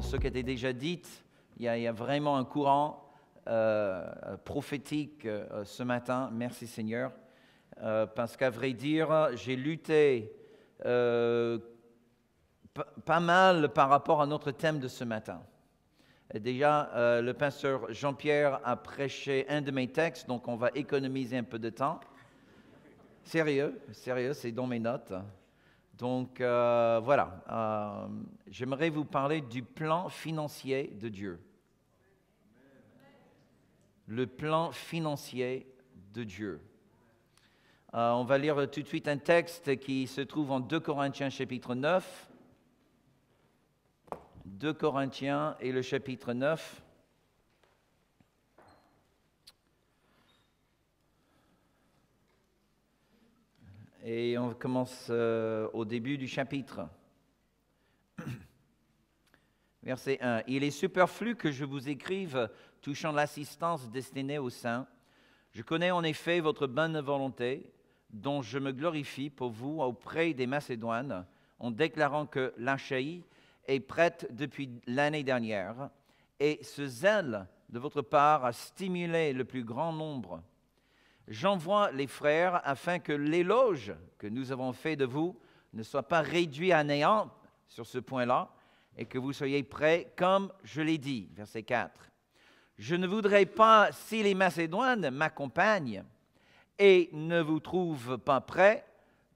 ce qui était déjà dit. Il y a, vraiment un courant euh, prophétique euh, ce matin. Merci Seigneur. Euh, parce qu'à vrai dire, j'ai lutté pas mal par rapport à notre thème de ce matin. déjà, le pasteur Jean-Pierre a prêché un de mes textes, donc on va économiser un peu de temps. Sérieux, sérieux, c'est dans mes notes. Donc euh, voilà, euh, j'aimerais vous parler du plan financier de Dieu. Le plan financier de Dieu. Euh, on va lire tout de suite un texte qui se trouve en 2 Corinthiens chapitre 9. 2 Corinthiens et le chapitre 9. et on commence euh, au début du chapitre. Verset 1. Il est superflu que je vous écrive touchant l'assistance destinée aux saints. Je connais en effet votre bonne volonté, dont je me glorifie pour vous auprès des Macédoines, en déclarant que l'Achaïe est prête depuis l'année dernière, et ce zèle de votre part a stimulé le plus grand nombre J'envoie les frères afin que l'éloge que nous avons fait de vous ne soit pas réduit à néant sur ce point-là et que vous soyez prêts comme je l'ai dit. Verset 4. Je ne voudrais pas, si les Macédoines m'accompagnent et ne vous trouvent pas prêts,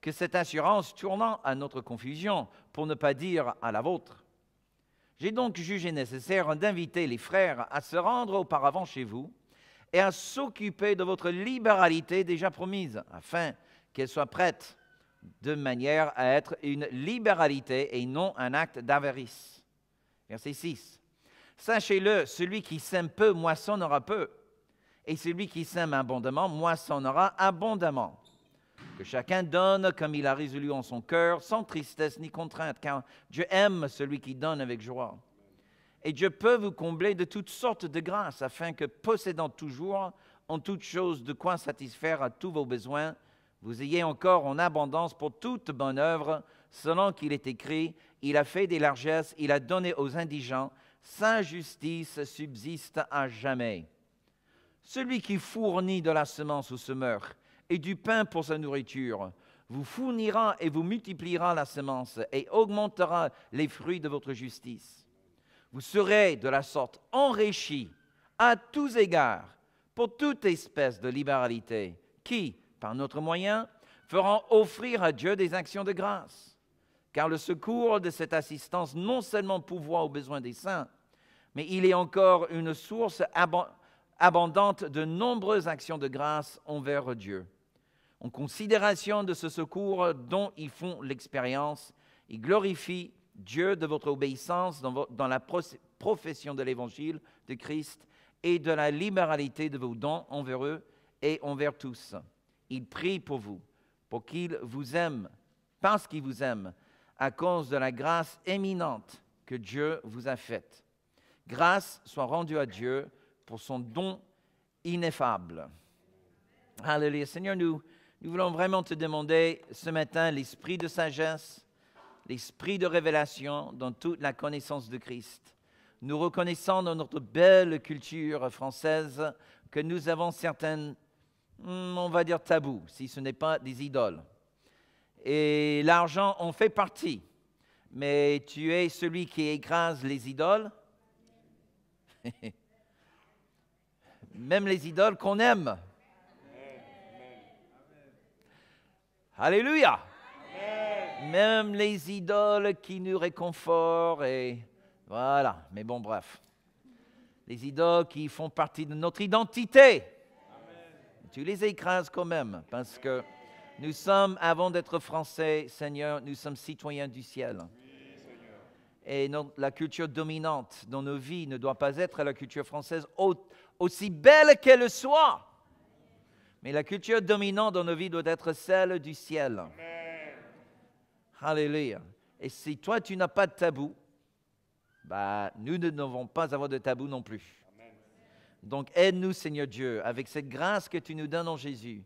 que cette assurance tournant à notre confusion, pour ne pas dire à la vôtre. J'ai donc jugé nécessaire d'inviter les frères à se rendre auparavant chez vous et à s'occuper de votre libéralité déjà promise, afin qu'elle soit prête de manière à être une libéralité et non un acte d'avarice. Verset 6. Sachez-le, celui qui sème peu moissonnera peu, et celui qui sème abondamment moissonnera abondamment. Que chacun donne comme il a résolu en son cœur, sans tristesse ni contrainte, car Dieu aime celui qui donne avec joie et Dieu peut vous combler de toutes sortes de grâces, afin que, possédant toujours en toutes choses de quoi satisfaire à tous vos besoins, vous ayez encore en abondance pour toute bonne œuvre, selon qu'il est écrit, il a fait des largesses, il a donné aux indigents, sa justice subsiste à jamais. Celui qui fournit de la semence au semeur et du pain pour sa nourriture, vous fournira et vous multipliera la semence et augmentera les fruits de votre justice vous serez de la sorte enrichis à tous égards pour toute espèce de libéralité qui, par notre moyen, feront offrir à Dieu des actions de grâce. Car le secours de cette assistance non seulement pourvoit aux besoins des saints, mais il est encore une source abondante de nombreuses actions de grâce envers Dieu. En considération de ce secours dont ils font l'expérience, ils glorifient Dieu de votre obéissance dans, la profession de l'évangile de Christ et de la libéralité de vos dons envers eux et envers tous. Il prie pour vous, pour qu'il vous aime, parce qu'il vous aime, à cause de la grâce éminente que Dieu vous a faite. Grâce soit rendue à Dieu pour son don ineffable. Alléluia. Seigneur, nous, nous voulons vraiment te demander ce matin l'esprit de sagesse, l'esprit de révélation dans toute la connaissance de Christ. Nous reconnaissons dans notre belle culture française que nous avons certaines, hmm, on va dire tabous, si ce n'est pas des idoles. Et l'argent en fait partie. Mais tu es celui qui écrase les idoles. Même les idoles qu'on aime. Alléluia. Même les idoles qui nous réconfortent et voilà, mais bon, bref. Les idoles qui font partie de notre identité. Tu les écrases quand même parce que nous sommes, avant d'être français, Seigneur, nous sommes citoyens du ciel. Et la culture dominante dans nos vies ne doit pas être la culture française, aussi belle qu'elle soit. Mais la culture dominante dans nos vies doit être celle du ciel. Alléluia. Et si toi, tu n'as pas de tabou, bah, nous ne devons pas avoir de tabou non plus. Donc aide-nous, Seigneur Dieu, avec cette grâce que tu nous donnes en Jésus,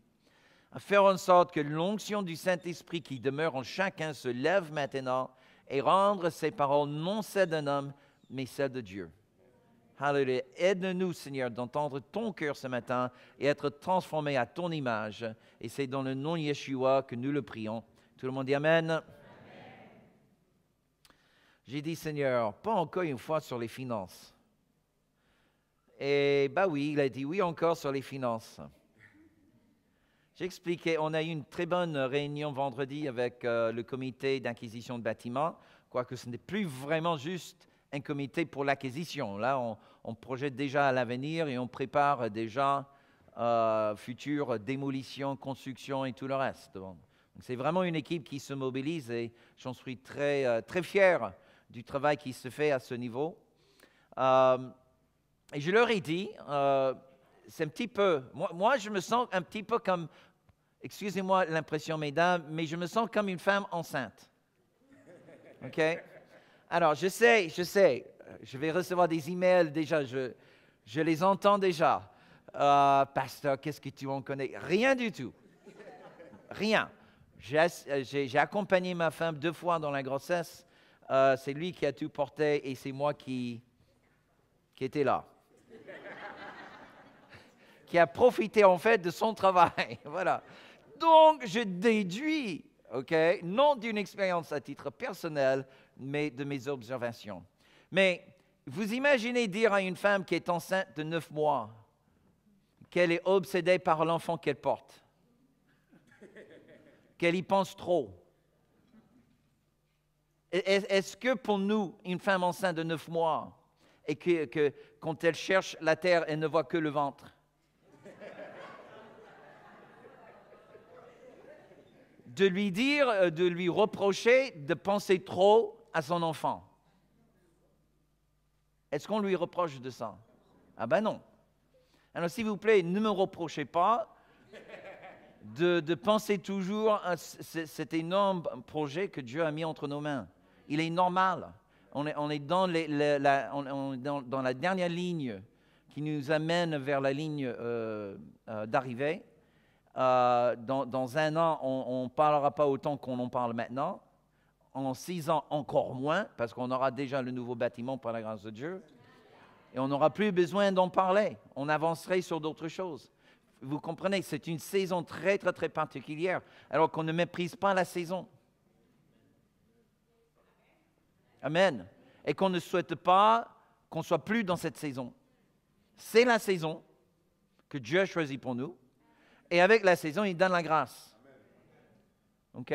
à faire en sorte que l'onction du Saint-Esprit qui demeure en chacun se lève maintenant et rendre ses paroles non celles d'un homme, mais celles de Dieu. Alléluia. Aide-nous, Seigneur, d'entendre ton cœur ce matin et être transformé à ton image. Et c'est dans le nom de Yeshua que nous le prions. Tout le monde dit Amen. J'ai dit, Seigneur, pas encore une fois sur les finances. Et bah oui, il a dit oui encore sur les finances. J'expliquais, on a eu une très bonne réunion vendredi avec euh, le comité d'acquisition de bâtiments, quoique ce n'est plus vraiment juste un comité pour l'acquisition. Là, on, projette déjà à l'avenir et on prépare déjà euh, future démolition, construction et tout le reste. Donc C'est vraiment une équipe qui se mobilise et j'en suis très, euh, très fier du travail qui se fait à ce niveau. Euh, et je leur ai dit, euh, c'est un petit peu, moi, je me sens un petit peu comme, excusez-moi l'impression mesdames, mais je me sens comme une femme enceinte. OK Alors je sais, je sais, je vais recevoir des emails déjà, je, les entends déjà. Euh, pasteur, qu'est-ce que tu en connais Rien du tout. Rien. J'ai accompagné ma femme deux fois dans la grossesse. Euh, c'est lui qui a tout porté et c'est moi qui, qui était là. qui a profité en fait de son travail. voilà. Donc je déduis, non d'une expérience à titre personnel, mais de mes observations. Mais vous imaginez dire à une femme qui est enceinte de neuf mois qu'elle est obsédée par l'enfant qu'elle porte, qu'elle y pense trop, est-ce que pour nous, une femme enceinte de neuf mois, et que, quand elle cherche la terre, elle ne voit que le ventre De lui dire, euh, de lui reprocher de penser trop à son enfant. Est-ce qu'on lui reproche de ça Ah ben non. Alors s'il vous plaît, ne me reprochez pas de penser toujours à cet énorme projet que Dieu a mis entre nos mains. Il est normal. On est, on est, dans, les, la, dans, la dernière ligne qui nous amène vers la ligne euh, euh, d'arrivée. Euh, dans, dans, un an, on ne parlera pas autant qu'on en parle maintenant. En six ans, encore moins, parce qu'on aura déjà le nouveau bâtiment par la grâce de Dieu. Et on n'aura plus besoin d'en parler. On avancerait sur d'autres choses. Vous comprenez, c'est une saison très, très, très particulière, alors qu'on ne méprise pas la saison. Amen. Et qu'on ne souhaite pas qu'on soit plus dans cette saison. C'est la saison que Dieu choisit pour nous. Et avec la saison, il donne la grâce. OK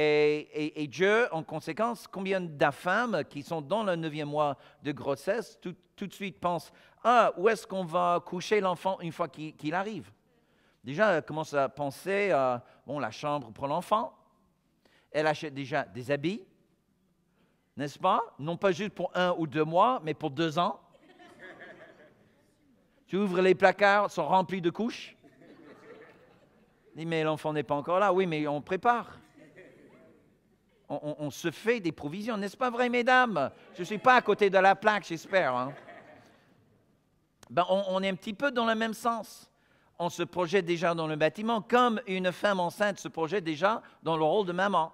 et, Dieu, en conséquence, combien femmes qui sont dans le neuvième mois de grossesse, tout, de suite pensent, ah, où est-ce qu'on va coucher l'enfant une fois qu'il arrive Déjà, commence à penser, bon, la chambre pour l'enfant. Elle achète déjà des habits n'est-ce pas Non pas juste pour un ou deux mois, mais pour deux ans. Tu ouvres les placards, sont remplis de couches. Dis, mais l'enfant n'est pas encore là. Oui, mais on prépare. On, se fait des provisions, n'est-ce pas vrai, mesdames Je ne suis pas à côté de la plaque, j'espère. Hein. Ben, on, on est un petit peu dans le même sens. On se projette déjà dans le bâtiment, comme une femme enceinte se projette déjà dans le rôle de maman.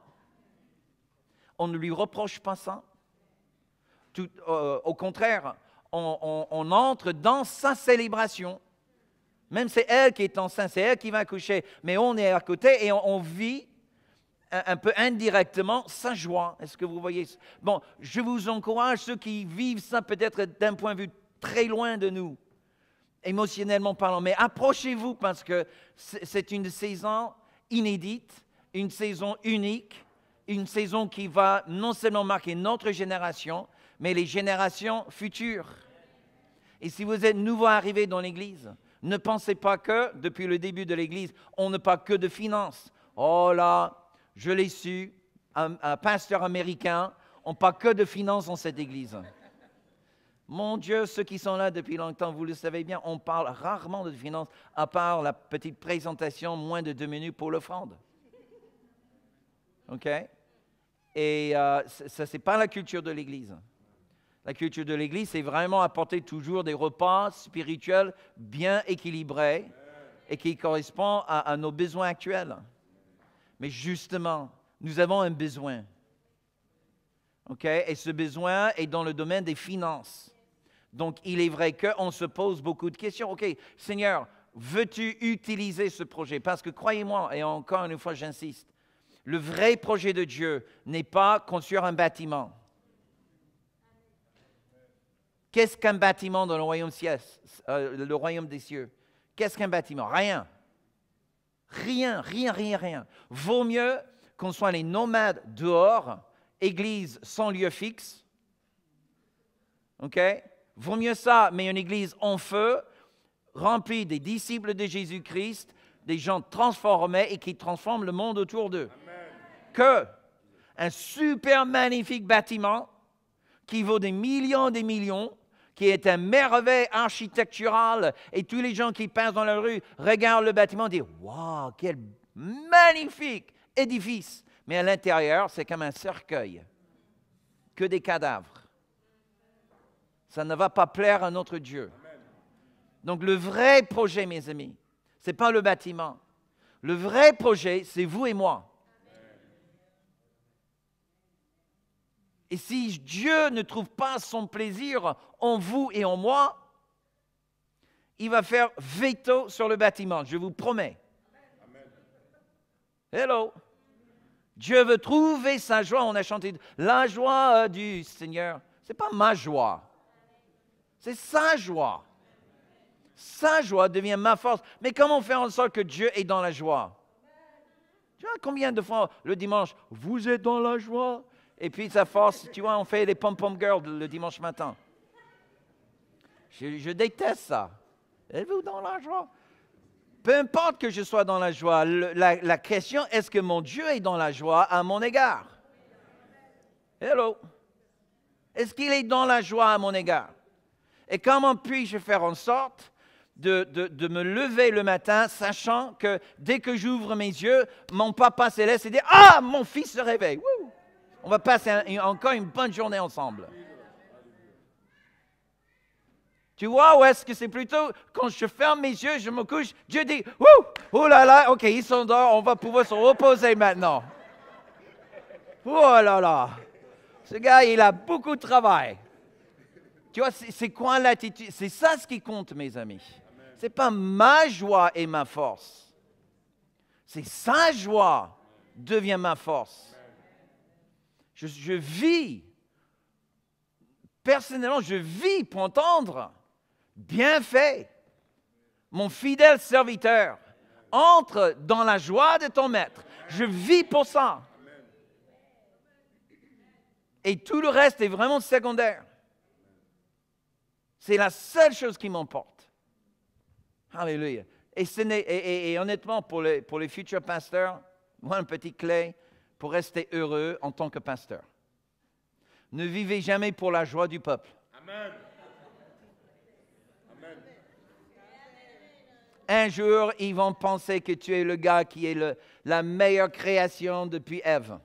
On ne lui reproche pas ça. Euh, au contraire, on, entre dans sa célébration. Même c'est elle qui est enceinte, c'est elle qui va accoucher. Mais on est à côté et on, vit un, un, peu indirectement sa joie. Est-ce que vous voyez Bon, je vous encourage, ceux qui vivent ça peut-être d'un point de vue très loin de nous, émotionnellement parlant, mais approchez-vous parce que c'est une saison inédite, une saison unique une saison qui va non seulement marquer notre génération, mais les générations futures. Et si vous êtes nouveau arrivé dans l'Église, ne pensez pas que, depuis le début de l'Église, on ne parle que de finances. Oh là, je l'ai su, un, pasteur américain, on ne parle que de finances dans cette Église. Mon Dieu, ceux qui sont là depuis longtemps, vous le savez bien, on parle rarement de finances, à part la petite présentation, moins de deux minutes pour l'offrande. OK Et euh, ça, ce n'est pas la culture de l'Église. La culture de l'Église, c'est vraiment apporter toujours des repas spirituels bien équilibrés et qui correspondent à, à nos besoins actuels. Mais justement, nous avons un besoin. OK Et ce besoin est dans le domaine des finances. Donc, il est vrai qu'on se pose beaucoup de questions. OK, Seigneur, veux-tu utiliser ce projet Parce que croyez-moi, et encore une fois, j'insiste, le vrai projet de Dieu n'est pas construire un bâtiment. Qu'est-ce qu'un bâtiment dans euh, le royaume, des cieux Qu'est-ce qu'un bâtiment Rien. Rien, rien, rien, rien. Vaut mieux qu'on soit les nomades dehors, église sans lieu fixe. OK Vaut mieux ça, mais une église en feu, remplie des disciples de Jésus-Christ, des gens transformés et qui transforment le monde autour d'eux que un super magnifique bâtiment qui vaut des millions des millions, qui est un merveille architectural et tous les gens qui passent dans la rue regardent le bâtiment et disent Waouh, quel magnifique édifice Mais à l'intérieur, c'est comme un cercueil, que des cadavres. Ça ne va pas plaire à notre Dieu. Donc, le vrai projet, mes amis, ce n'est pas le bâtiment. Le vrai projet, c'est vous et moi. Et si Dieu ne trouve pas son plaisir en vous et en moi, il va faire veto sur le bâtiment, je vous promets. Hello. Dieu veut trouver sa joie. On a chanté la joie du Seigneur. Ce n'est pas ma joie. C'est sa joie. Sa joie devient ma force. Mais comment faire en sorte que Dieu est dans la joie Tu vois combien de fois le dimanche, vous êtes dans la joie et puis, ça force, tu vois, on fait les pom-pom girls le dimanche matin. Je, déteste ça. Êtes-vous dans la joie? Peu importe que je sois dans la joie, la, question est-ce que mon Dieu est dans la joie à mon égard? Hello. Est-ce qu'il est dans la joie à mon égard? Et comment puis-je faire en sorte de, me lever le matin, sachant que dès que j'ouvre mes yeux, mon papa céleste dit Ah, mon fils se réveille. On va passer encore une bonne journée ensemble. Tu vois, ou est-ce que c'est plutôt quand je ferme mes yeux, je me couche, Dieu dit, Ouh, oh là là, ok, ils sont dehors, on va pouvoir se reposer maintenant. Oh là là, ce gars, il a beaucoup de travail. Tu vois, c'est quoi l'attitude C'est ça ce qui compte, mes amis. C'est pas ma joie et ma force. C'est sa joie devient ma force. Je, vis, personnellement, je vis pour entendre, bien fait, mon fidèle serviteur, entre dans la joie de ton maître. Je vis pour ça. Et tout le reste est vraiment secondaire. C'est la seule chose qui m'emporte. Alléluia. Et, honnêtement, pour les, pour les futurs pasteurs, moi, une petite clé, pour rester heureux en tant que pasteur. Ne vivez jamais pour la joie du peuple. Un jour, ils vont penser que tu es le gars qui est la meilleure création depuis Ève.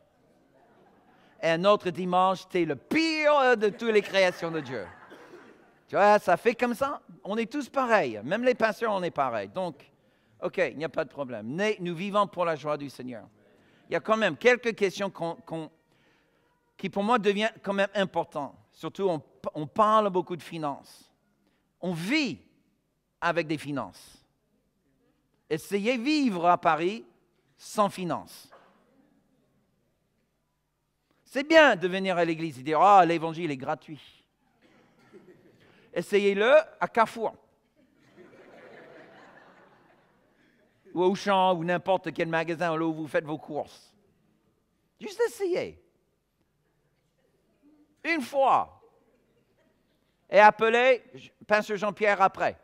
Et un autre dimanche, tu es le pire de toutes les créations de Dieu. Tu vois, ça fait comme ça. On est tous pareils. Même les pasteurs, on est pareils. Donc, OK, il n'y a pas de problème. Mais nous vivons pour la joie du Seigneur il y a quand même quelques questions qui pour moi deviennent quand même importantes. Surtout, on, parle beaucoup de finances. On vit avec des finances. Essayez vivre à Paris sans finances. C'est bien de venir à l'église et dire Ah, l'évangile est gratuit. Essayez-le à Carrefour. ou Auchan ou n'importe quel magasin où vous faites vos courses. Juste essayez. Une fois. Et appelez Pince Jean-Pierre après.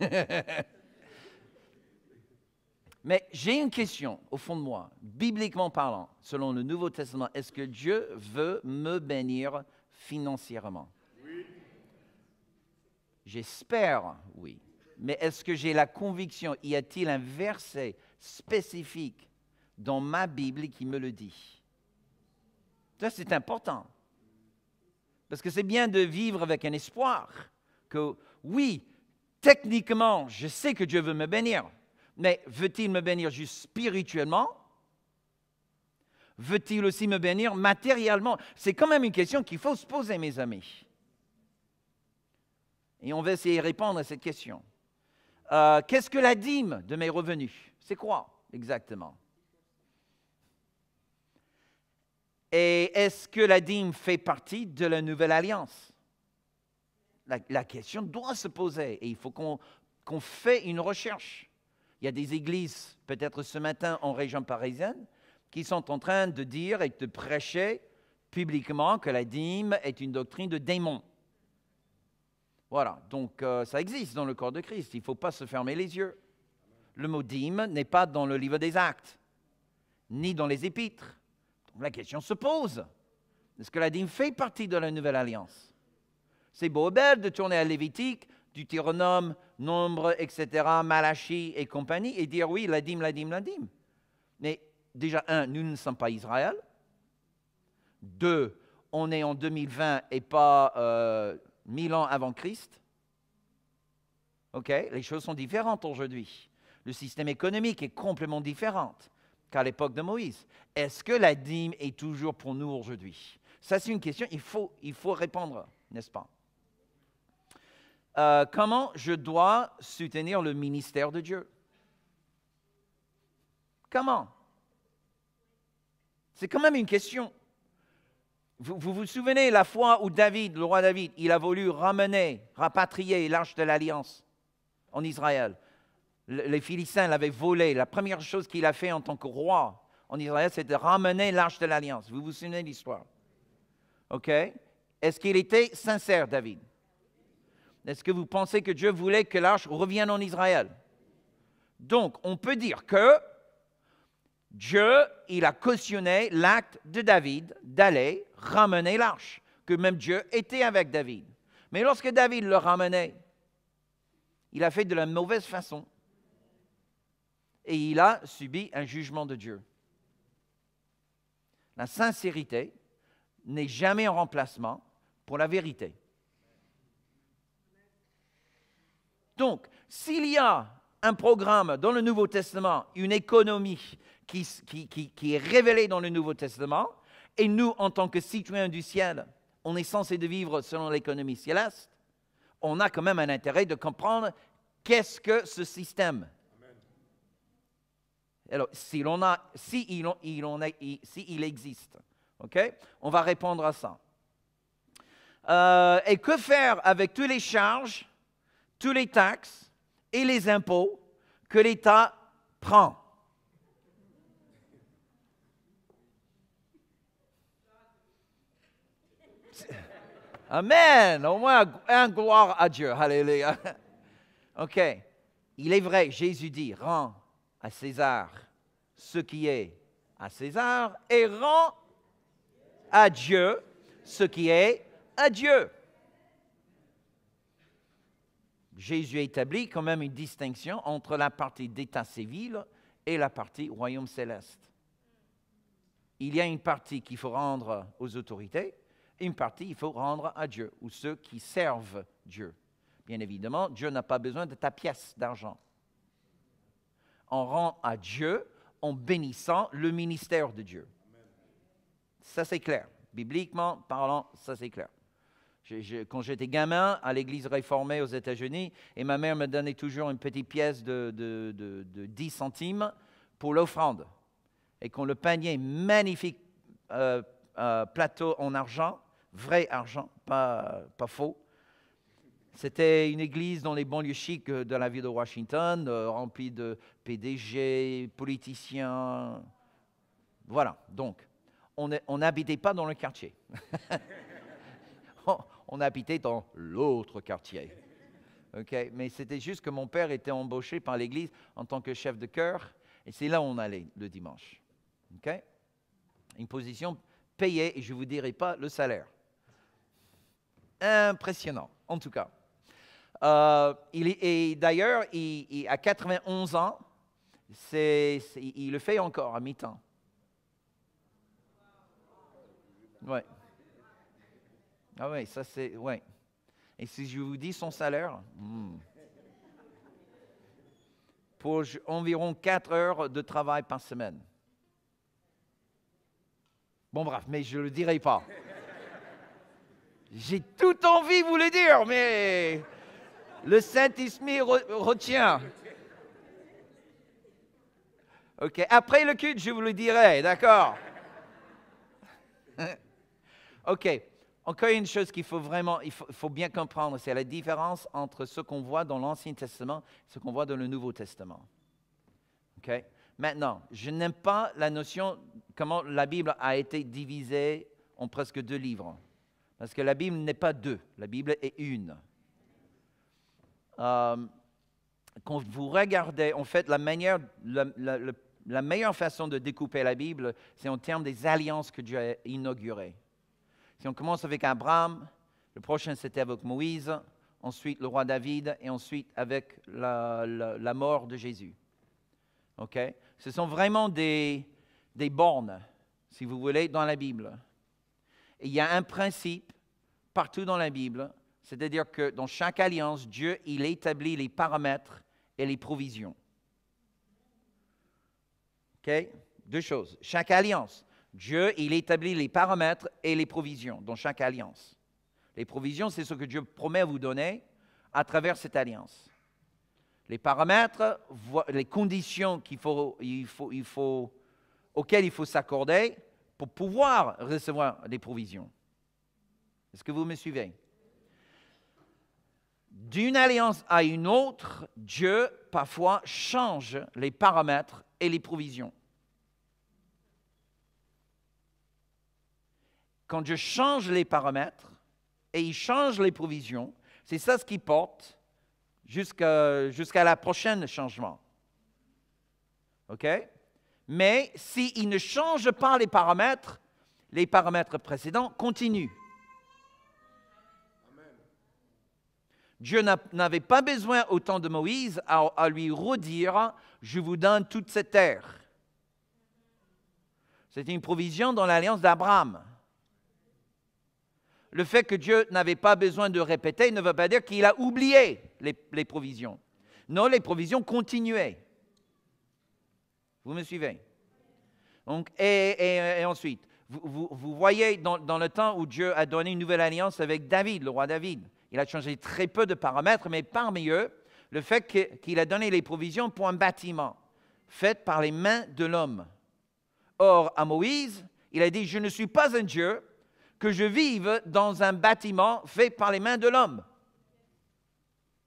Mais j'ai une question au fond de moi, bibliquement parlant, selon le Nouveau Testament, est-ce que Dieu veut me bénir financièrement J'espère, oui. Mais est-ce que j'ai la conviction Y a-t-il un verset spécifique dans ma Bible qui me le dit Ça, c'est important. Parce que c'est bien de vivre avec un espoir que, oui, techniquement, je sais que Dieu veut me bénir, mais veut-il me bénir juste spirituellement Veut-il aussi me bénir matériellement C'est quand même une question qu'il faut se poser, mes amis. Et on va essayer de répondre à cette question. Euh, qu'est-ce que la dîme de mes revenus C'est quoi exactement Et est-ce que la dîme fait partie de la nouvelle alliance la, question doit se poser et il faut qu'on fait une recherche. Il y a des églises, peut-être ce matin en région parisienne, qui sont en train de dire et de prêcher publiquement que la dîme est une doctrine de démon. Voilà, donc euh, ça existe dans le corps de Christ. Il ne faut pas se fermer les yeux. Le mot dîme n'est pas dans le livre des actes, ni dans les épîtres. Donc la question se pose. Est-ce que la dîme fait partie de la nouvelle alliance C'est beau et belle de tourner à Lévitique, Deutéronome, Nombre, etc., Malachie et compagnie, et dire oui, la dîme, la dîme, la dîme. Mais déjà, un, nous ne sommes pas Israël. Deux, on est en 2020 et pas euh, 1000 ans avant Christ. OK Les choses sont différentes aujourd'hui. Le système économique est complètement différent qu'à l'époque de Moïse. Est-ce que la dîme est toujours pour nous aujourd'hui Ça, c'est une question, il faut, il faut répondre, n'est-ce pas euh, Comment je dois soutenir le ministère de Dieu Comment C'est quand même une question. Vous, vous, souvenez la fois où David, le roi David, il a voulu ramener, rapatrier l'arche de l'alliance en Israël. les Philistins l'avaient volé. La première chose qu'il a fait en tant que roi en Israël, c'est de ramener l'arche de l'alliance. Vous vous souvenez de l'histoire Ok Est-ce qu'il était sincère, David Est-ce que vous pensez que Dieu voulait que l'arche revienne en Israël Donc, on peut dire que Dieu, il a cautionné l'acte de David d'aller ramener l'arche, que même Dieu était avec David. Mais lorsque David le ramenait, il a fait de la mauvaise façon et il a subi un jugement de Dieu. La sincérité n'est jamais un remplacement pour la vérité. Donc, s'il y a un programme dans le Nouveau Testament, une économie qui, est révélé dans le Nouveau Testament, et nous, en tant que citoyens du ciel, on est censé de vivre selon l'économie céleste, on a quand même un intérêt de comprendre qu'est-ce que ce système. Alors, si l'on a, si il, existe, ok, on va répondre à ça. Euh, et que faire avec toutes les charges, tous les taxes et les impôts que l'État prend Amen. Au moins, un hein, gloire à Dieu. Alléluia. OK. Il est vrai, Jésus dit, rends à César ce qui est à César et rends à Dieu ce qui est à Dieu. Jésus établit quand même une distinction entre la partie d'État civil et la partie royaume céleste. Il y a une partie qu'il faut rendre aux autorités une partie, il faut rendre à Dieu ou ceux qui servent Dieu. Bien évidemment, Dieu n'a pas besoin de ta pièce d'argent. On rend à Dieu en bénissant le ministère de Dieu. Ça, c'est clair. Bibliquement parlant, ça, c'est clair. quand j'étais gamin à l'église réformée aux États-Unis, et ma mère me donnait toujours une petite pièce de, de, de 10 centimes pour l'offrande. Et quand le panier magnifique euh, euh, plateau en argent, vrai argent, pas, pas faux. C'était une église dans les banlieues chics de la ville de Washington, euh, remplie de PDG, politiciens. Voilà, donc, on n'habitait pas dans le quartier. on, habitait dans l'autre quartier. Okay? Mais c'était juste que mon père était embauché par l'église en tant que chef de chœur, et c'est là où on allait le dimanche. Okay? Une position payé et je ne vous dirai pas le salaire. Impressionnant, en tout cas. Euh, il, et d'ailleurs, il, à 91 ans, il le fait encore à mi-temps. Oui. Ah oui, ça c'est. Ouais. Et si je vous dis son salaire hmm. Pour environ 4 heures de travail par semaine. Bon, bref, mais je ne le dirai pas. J'ai toute envie de vous le dire, mais le Saint-Esprit retient. Ok, après le culte, je vous le dirai, d'accord Ok, encore une chose qu'il faut vraiment, il faut bien comprendre, c'est la différence entre ce qu'on voit dans l'Ancien Testament et ce qu'on voit dans le Nouveau Testament. Ok Maintenant, je n'aime pas la notion comment la Bible a été divisée en presque deux livres. Parce que la Bible n'est pas deux, la Bible est une. Euh, quand vous regardez, en fait, la, manière, la, meilleure façon de découper la Bible, c'est en termes des alliances que Dieu a inaugurées. Si on commence avec Abraham, le prochain c'était avec Moïse, ensuite le roi David, et ensuite avec la mort de Jésus. OK? Ce sont vraiment des, bornes, si vous voulez, dans la Bible. il y a un principe partout dans la Bible, c'est-à-dire que dans chaque alliance, Dieu, il établit les paramètres et les provisions. Deux choses. Chaque alliance, Dieu, il établit les paramètres et les provisions dans chaque alliance. Les provisions, c'est ce que Dieu promet à vous donner à travers cette alliance. Les paramètres, les conditions faut, il faut, il faut, auxquelles il faut s'accorder pour pouvoir recevoir les provisions. Est-ce que vous me suivez D'une alliance à une autre, Dieu parfois change les paramètres et les provisions. Quand Dieu change les paramètres et il change les provisions, c'est ça ce qui porte jusqu'à la prochaine changement. OK Mais s'il ne change pas les paramètres, les paramètres précédents continuent. Dieu n'avait pas besoin au temps de Moïse à lui redire, je vous donne toute cette terre. C'est une provision dans l'alliance d'Abraham le fait que Dieu n'avait pas besoin de répéter ne veut pas dire qu'il a oublié les, provisions. Non, les provisions continuaient. Vous me suivez Donc, et, ensuite, vous, voyez dans, le temps où Dieu a donné une nouvelle alliance avec David, le roi David, il a changé très peu de paramètres, mais parmi eux, le fait qu'il a donné les provisions pour un bâtiment fait par les mains de l'homme. Or, à Moïse, il a dit, je ne suis pas un Dieu que je vive dans un bâtiment fait par les mains de l'homme.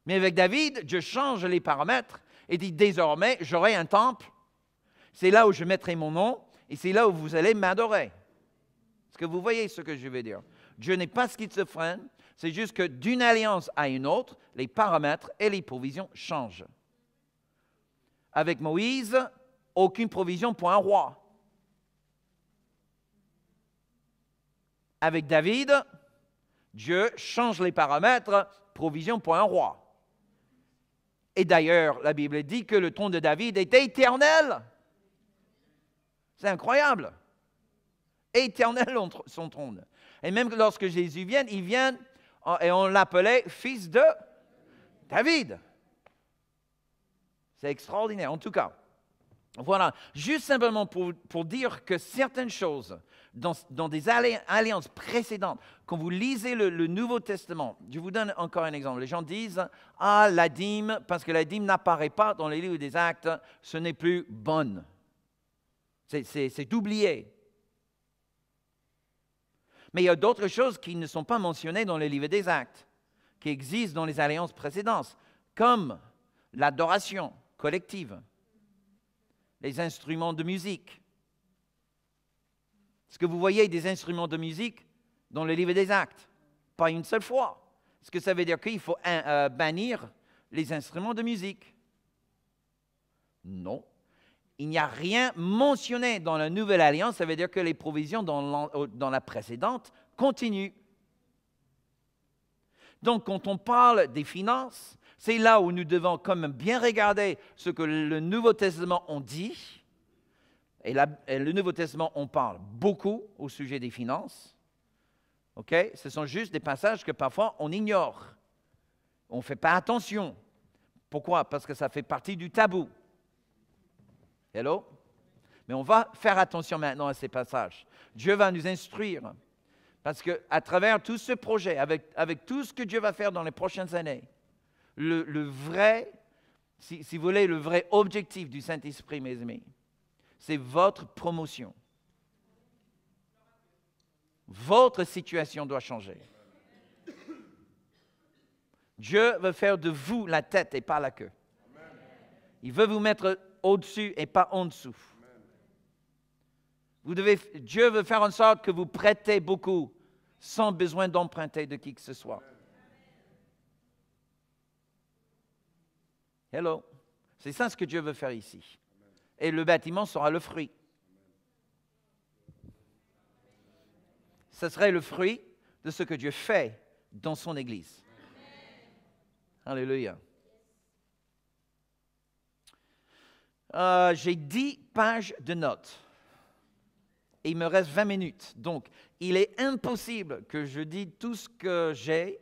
Mais avec David, je change les paramètres et dit, désormais, j'aurai un temple. C'est là où je mettrai mon nom et c'est là où vous allez m'adorer. Est-ce que vous voyez ce que je veux dire Dieu n'est pas schizophrène, c'est juste que d'une alliance à une autre, les paramètres et les provisions changent. Avec Moïse, aucune provision pour un roi. avec David, Dieu change les paramètres, provision pour un roi. Et d'ailleurs, la Bible dit que le trône de David était éternel. C'est incroyable. Éternel son trône. Et même lorsque Jésus vient, il vient et on l'appelait fils de David. C'est extraordinaire, en tout cas. Voilà, juste simplement pour, dire que certaines choses, dans, des alliances précédentes, quand vous lisez le, le, Nouveau Testament, je vous donne encore un exemple. Les gens disent Ah, la dîme, parce que la dîme n'apparaît pas dans les livres des actes, ce n'est plus bonne. C'est oublié. Mais il y a d'autres choses qui ne sont pas mentionnées dans les livres des actes, qui existent dans les alliances précédentes, comme l'adoration collective les instruments de musique. Est-ce que vous voyez des instruments de musique dans le livre des actes Pas une seule fois. Est-ce que ça veut dire qu'il faut euh, bannir les instruments de musique Non. Il n'y a rien mentionné dans la Nouvelle Alliance, ça veut dire que les provisions dans euh, la précédente continuent. Donc quand on parle des finances, c'est là où nous devons quand même bien regarder ce que le Nouveau Testament on dit. Et, le Nouveau Testament, on parle beaucoup au sujet des finances. Okay? Ce sont juste des passages que parfois on ignore. On ne fait pas attention. Pourquoi Parce que ça fait partie du tabou. Hello Mais on va faire attention maintenant à ces passages. Dieu va nous instruire. Parce qu'à travers tout ce projet, avec tout ce que Dieu va faire dans les prochaines années, le, vrai, si, vous voulez, le vrai objectif du Saint-Esprit, mes amis, c'est votre promotion. Votre situation doit changer. Dieu veut faire de vous la tête et pas la queue. Il veut vous mettre au-dessus et pas en dessous. Vous devez, Dieu veut faire en sorte que vous prêtez beaucoup sans besoin d'emprunter de qui que ce soit. Hello. C'est ça ce que Dieu veut faire ici. Et le bâtiment sera le fruit. Ce serait le fruit de ce que Dieu fait dans son Église. Alléluia. Euh, j'ai dix pages de notes. Et il me reste 20 minutes. Donc, il est impossible que je dise tout ce que j'ai.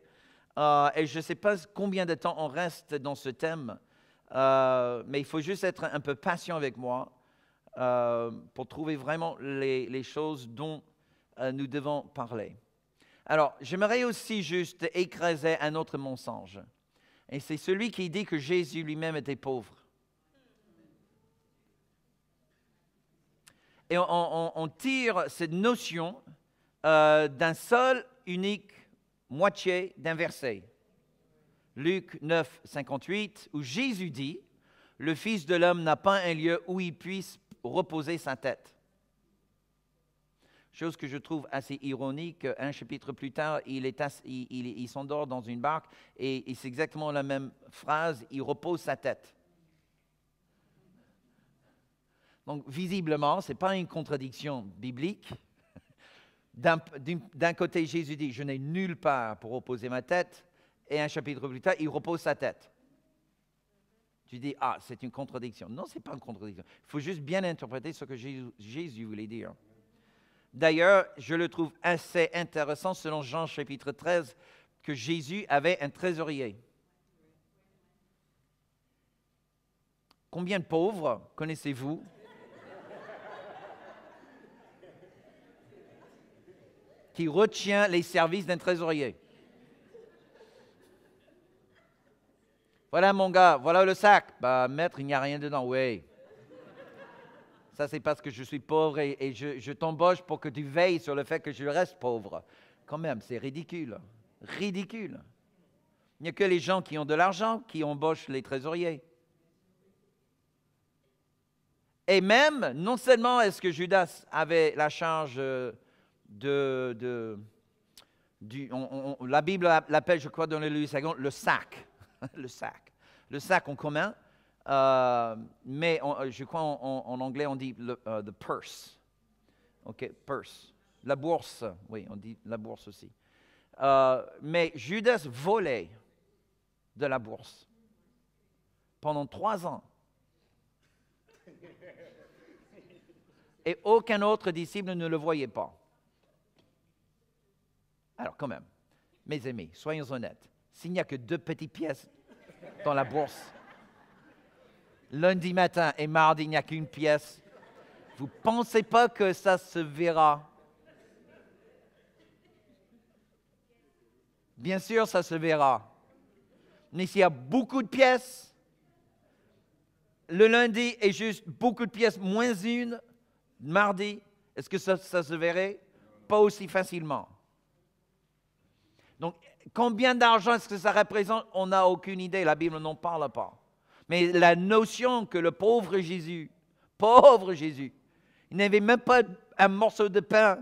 Euh, et je ne sais pas combien de temps on reste dans ce thème. Euh, mais il faut juste être un peu patient avec moi euh, pour trouver vraiment les, choses dont euh, nous devons parler. Alors, j'aimerais aussi juste écraser un autre mensonge. Et c'est celui qui dit que Jésus lui-même était pauvre. Et on, on tire cette notion d'un seul unique moitié d'un verset. Luc 9, 58, où Jésus dit, Le Fils de l'homme n'a pas un lieu où il puisse reposer sa tête. Chose que je trouve assez ironique, un chapitre plus tard, il, s'endort dans une barque et, et c'est exactement la même phrase, il repose sa tête. Donc visiblement, ce n'est pas une contradiction biblique. D'un côté, Jésus dit, je n'ai nulle part pour reposer ma tête, et un chapitre plus tard, il repose sa tête. Tu dis, ah, c'est une contradiction. Non, ce n'est pas une contradiction. Il faut juste bien interpréter ce que Jésus, voulait dire. D'ailleurs, je le trouve assez intéressant, selon Jean chapitre 13, que Jésus avait un trésorier. Combien de pauvres connaissez-vous qui retient les services d'un trésorier Voilà mon gars, voilà le sac. Bah, maître, il n'y a rien dedans. Oui. Ça, c'est parce que je suis pauvre et, je, t'embauche pour que tu veilles sur le fait que je reste pauvre. Quand même, c'est ridicule. Ridicule. Il n'y a que les gens qui ont de l'argent qui embauchent les trésoriers. Et même, non seulement est-ce que Judas avait la charge euh, de... du, la Bible l'appelle, je crois, dans le Louis II, le sac. le sac le sac en commun, euh, mais euh, je crois en, anglais on dit euh, the purse. OK, purse. La bourse, oui, on dit la bourse aussi. mais Judas volait de la bourse pendant trois ans. Et aucun autre disciple ne le voyait pas. Alors quand même, mes amis, soyons honnêtes, s'il n'y a que deux petites pièces dans la bourse. Lundi matin et mardi, il n'y a qu'une pièce. Vous pensez pas que ça se verra Bien sûr, ça se verra. Mais s'il y a beaucoup de pièces, le lundi est juste beaucoup de pièces moins une, mardi, est-ce que ça, ça se verrait Pas aussi facilement. Donc, Combien d'argent est-ce que ça représente On n'a aucune idée, la Bible n'en parle pas. Mais la notion que le pauvre Jésus, pauvre Jésus, il n'avait même pas un morceau de pain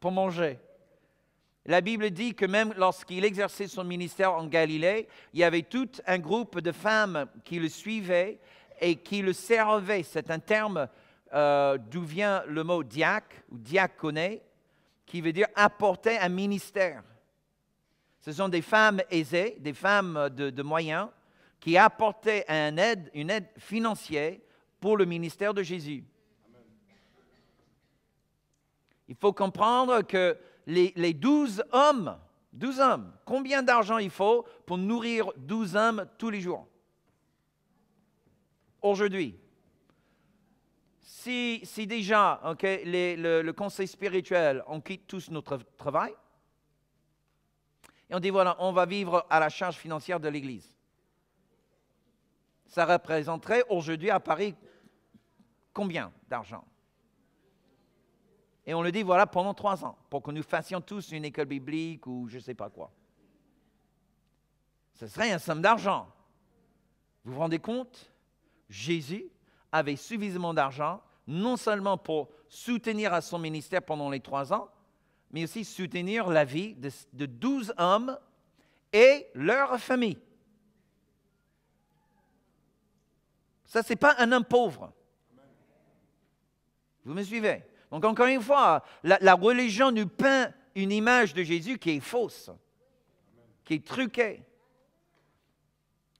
pour manger. La Bible dit que même lorsqu'il exerçait son ministère en Galilée, il y avait tout un groupe de femmes qui le suivaient et qui le servaient. C'est un terme euh, d'où vient le mot diac ou diaconé, qui veut dire apporter un ministère. Ce sont des femmes aisées, des femmes de, moyens, qui apportaient une aide, une aide financière pour le ministère de Jésus. Il faut comprendre que les, douze hommes, hommes, combien d'argent il faut pour nourrir douze hommes tous les jours Aujourd'hui. Si, déjà le, le conseil spirituel, on quitte tous notre travail, et on dit voilà, on va vivre à la charge financière de l'Église. Ça représenterait aujourd'hui à Paris combien d'argent Et on le dit voilà pendant trois ans, pour que nous fassions tous une école biblique ou je ne sais pas quoi. Ce serait une somme d'argent. Vous vous rendez compte Jésus avait suffisamment d'argent non seulement pour soutenir à son ministère pendant les trois ans, mais aussi soutenir la vie de, douze 12 hommes et leur famille. Ça, ce n'est pas un homme pauvre. Vous me suivez Donc, encore une fois, la, religion nous peint une image de Jésus qui est fausse, qui est truquée.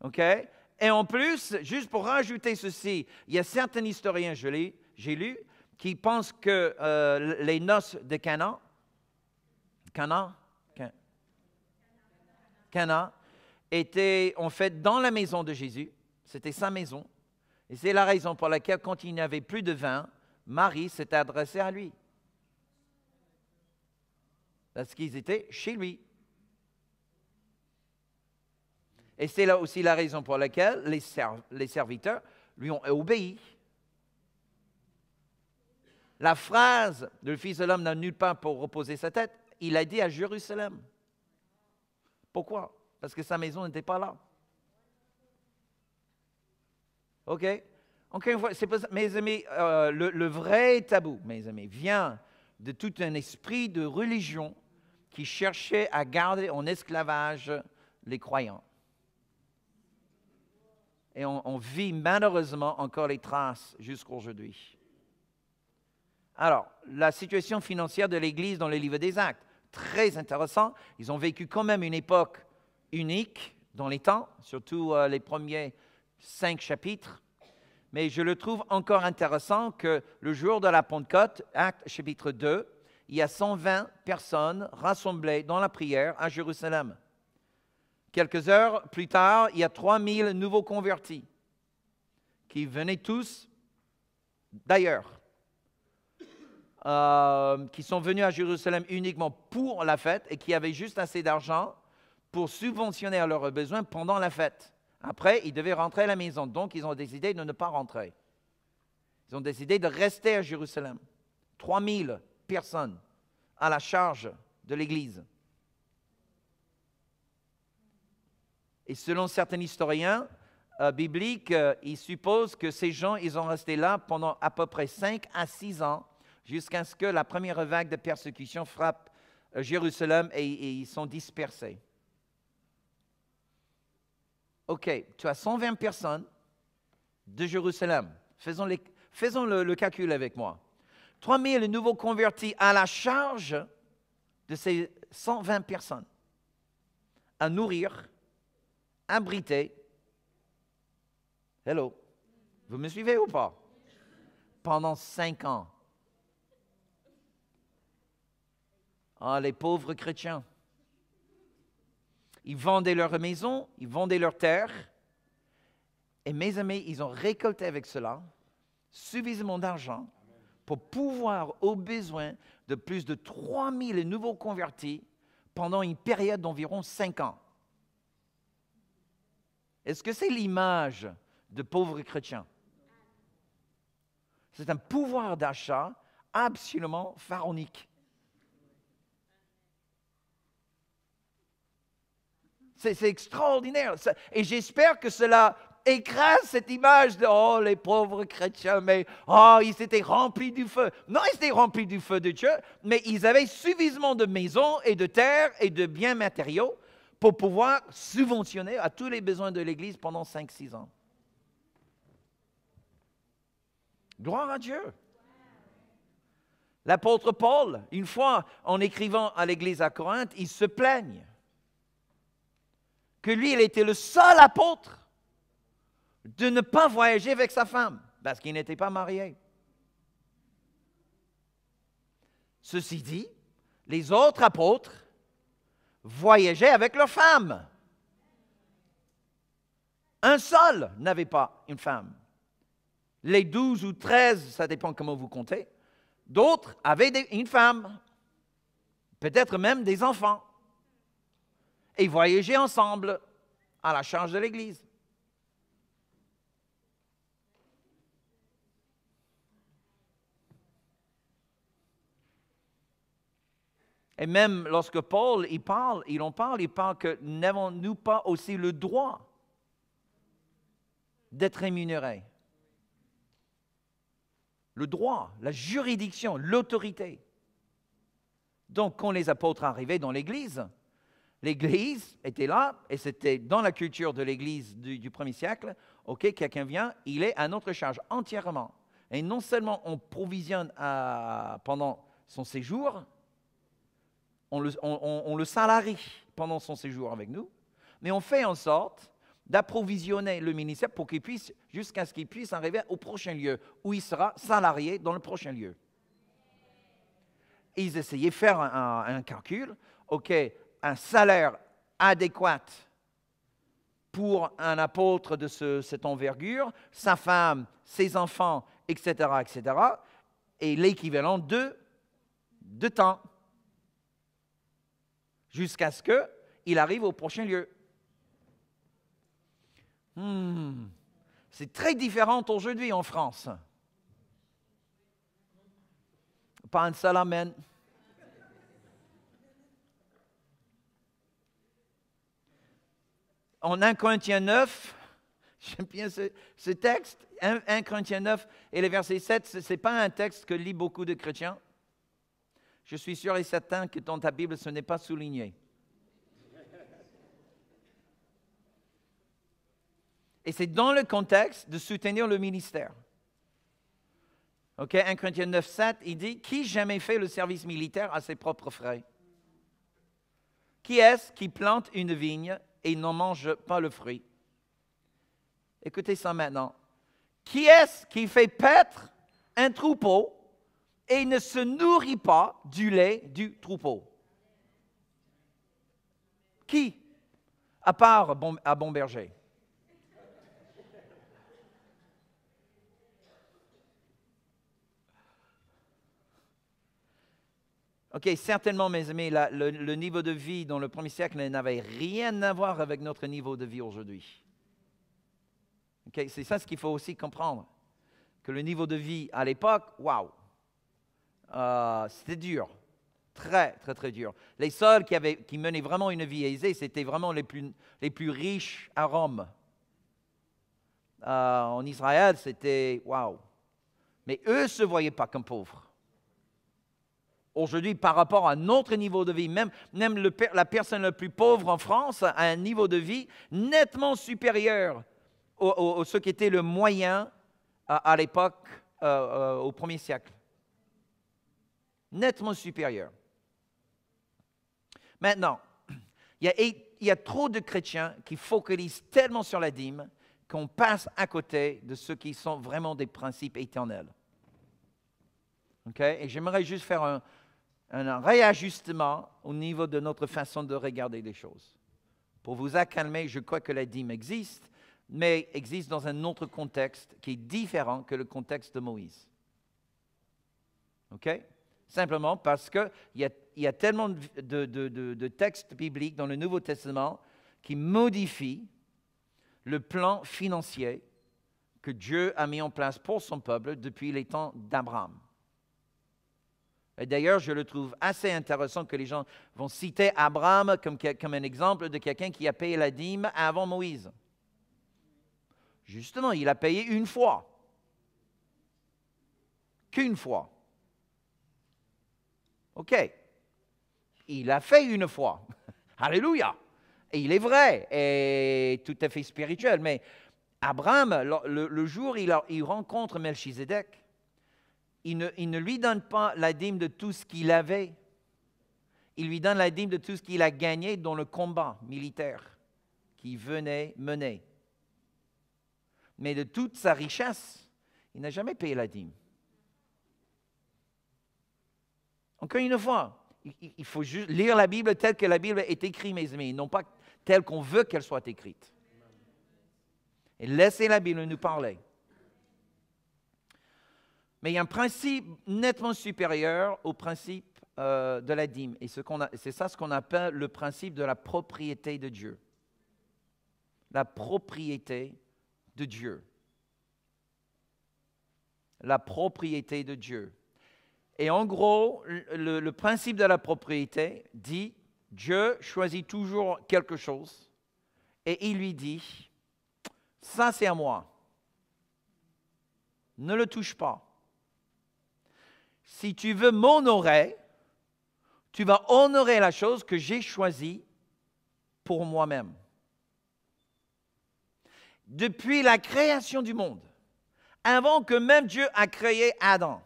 OK Et en plus, juste pour rajouter ceci, il y a certains historiens, j'ai lu, qui pensent que euh, les noces de Canaan Cana, Cana, était en fait dans la maison de Jésus. C'était sa maison. Et c'est la raison pour laquelle, quand il n'y avait plus de vin, Marie s'est adressée à lui. Parce qu'ils étaient chez lui. Et c'est là aussi la raison pour laquelle les, serviteurs lui ont obéi. La phrase du Fils de l'homme n'a nulle part pour reposer sa tête il a dit à Jérusalem. Pourquoi Parce que sa maison n'était pas là. OK Encore une fois, mes amis, euh, le, vrai tabou, mes amis, vient de tout un esprit de religion qui cherchait à garder en esclavage les croyants. Et on, vit malheureusement encore les traces jusqu'aujourd'hui. Alors, la situation financière de l'Église dans le livre des actes très intéressant. Ils ont vécu quand même une époque unique dans les temps, surtout euh, les premiers cinq chapitres. Mais je le trouve encore intéressant que le jour de la Pentecôte, Acte chapitre 2, il y a 120 personnes rassemblées dans la prière à Jérusalem. Quelques heures plus tard, il y a 3000 nouveaux convertis qui venaient tous d'ailleurs. Euh, qui sont venus à Jérusalem uniquement pour la fête et qui avaient juste assez d'argent pour subventionner leurs besoins pendant la fête. Après, ils devaient rentrer à la maison, donc ils ont décidé de ne pas rentrer. Ils ont décidé de rester à Jérusalem. 3000 personnes à la charge de l'Église. Et selon certains historiens euh, bibliques, euh, ils supposent que ces gens, ils ont resté là pendant à peu près 5 à 6 ans jusqu'à ce que la première vague de persécution frappe euh, Jérusalem et, ils sont dispersés. OK, tu as 120 personnes de Jérusalem. Faisons, le, calcul avec moi. 3000 nouveaux convertis à la charge de ces 120 personnes à nourrir, abriter. Hello, vous me suivez ou pas? Pendant cinq ans. Ah, les pauvres chrétiens. Ils vendaient leurs maisons, ils vendaient leurs terres. Et mes amis, ils ont récolté avec cela suffisamment d'argent pour pouvoir, au besoin, de plus de 3000 nouveaux convertis pendant une période d'environ 5 ans. Est-ce que c'est l'image de pauvres chrétiens C'est un pouvoir d'achat absolument pharaonique. C'est extraordinaire. Et j'espère que cela écrase cette image de oh les pauvres chrétiens, mais oh ils étaient remplis du feu. Non, ils étaient remplis du feu de Dieu, mais ils avaient suffisamment de maisons et de terres et de biens matériaux pour pouvoir subventionner à tous les besoins de l'Église pendant 5-6 ans. Gloire à Dieu. L'apôtre Paul, une fois en écrivant à l'Église à Corinthe, il se plaigne que lui, il était le seul apôtre de ne pas voyager avec sa femme parce qu'il n'était pas marié. Ceci dit, les autres apôtres voyageaient avec leurs femmes. Un seul n'avait pas une femme. Les douze ou treize, ça dépend comment vous comptez, d'autres avaient une femme, peut-être même des enfants et voyager ensemble à la charge de l'Église. Et même lorsque Paul il parle, il en parle, il parle que n'avons-nous pas aussi le droit d'être rémunérés Le droit, la juridiction, l'autorité. Donc quand les apôtres arrivaient dans l'Église, L'Église était là, et c'était dans la culture de l'Église du, premier siècle, ok, quelqu'un vient, il est à notre charge entièrement. Et non seulement on provisionne à, pendant son séjour, on le, salarie pendant son séjour avec nous, mais on fait en sorte d'approvisionner le ministère pour qu'il puisse, jusqu'à ce qu'il puisse arriver au prochain lieu, où il sera salarié dans le prochain lieu. Ils essayaient de faire un calcul, ok, un salaire adéquat pour un apôtre de cette envergure, sa femme, ses enfants, etc., etc., et l'équivalent de, de temps, jusqu'à ce qu'il arrive au prochain lieu. Hmm. C'est très différent aujourd'hui en France. Pas un salamen. en 1 Corinthiens 9, j'aime bien ce, texte, 1, Corinthiens 9 et le verset 7, ce n'est pas un texte que lit beaucoup de chrétiens. Je suis sûr et certain que dans ta Bible, ce n'est pas souligné. Et c'est dans le contexte de soutenir le ministère. Ok, 1 Corinthiens 9, 7, il dit Qui jamais fait le service militaire à ses propres frais Qui est-ce qui plante une vigne et n'en mange pas le fruit. Écoutez ça maintenant. Qui est-ce qui fait paître un troupeau et ne se nourrit pas du lait du troupeau? Qui? À part à bon berger. OK, certainement, mes amis, le, niveau de vie dans le premier siècle n'avait rien à voir avec notre niveau de vie aujourd'hui. OK, c'est ça ce qu'il faut aussi comprendre. Que le niveau de vie à l'époque, waouh, euh, c'était dur. Très, très, très dur. Les seuls qui, menaient vraiment une vie aisée, c'était vraiment les plus, riches à Rome. Euh, en Israël, c'était waouh. Mais eux ne se voyaient pas comme pauvres aujourd'hui par rapport à notre niveau de vie. Même, même le, la personne la plus pauvre en France a un niveau de vie nettement supérieur au, ce qui était le moyen à, l'époque, euh, euh, au premier siècle. Nettement supérieur. Maintenant, il y, a, trop de chrétiens qui focalisent tellement sur la dîme qu'on passe à côté de ceux qui sont vraiment des principes éternels. Ok Et j'aimerais juste faire un, un réajustement au niveau de notre façon de regarder les choses. Pour vous accalmer, je crois que la dîme existe, mais existe dans un autre contexte qui est différent que le contexte de Moïse. OK? Simplement parce qu'il y, a tellement de, de textes bibliques dans le Nouveau Testament qui modifient le plan financier que Dieu a mis en place pour son peuple depuis les temps d'Abraham d'ailleurs, je le trouve assez intéressant que les gens vont citer Abraham comme, comme un exemple de quelqu'un qui a payé la dîme avant Moïse. Justement, il a payé une fois. Qu'une fois. OK. Il a fait une fois. Alléluia. Et il est vrai et tout à fait spirituel. Mais Abraham, le, jour où il, il rencontre Melchizedek, il ne, lui donne pas la dîme de tout ce qu'il avait. Il lui donne la dîme de tout ce qu'il a gagné dans le combat militaire qu'il venait mener. Mais de toute sa richesse, il n'a jamais payé la dîme. Encore une fois, il faut juste lire la Bible telle que la Bible est écrite, mes amis, non pas telle qu'on veut qu'elle soit écrite. Et laissez la Bible nous parler. Mais il y a un principe nettement supérieur au principe euh, de la dîme. Et c'est ça ce qu'on appelle le principe de la propriété de Dieu. La propriété de Dieu. La propriété de Dieu. Et en gros, le principe de la propriété dit, Dieu choisit toujours quelque chose et il lui dit, ça c'est à moi, ne le touche pas si tu veux m'honorer, tu vas honorer la chose que j'ai choisie pour moi-même. Depuis la création du monde, avant que même Dieu a créé Adam,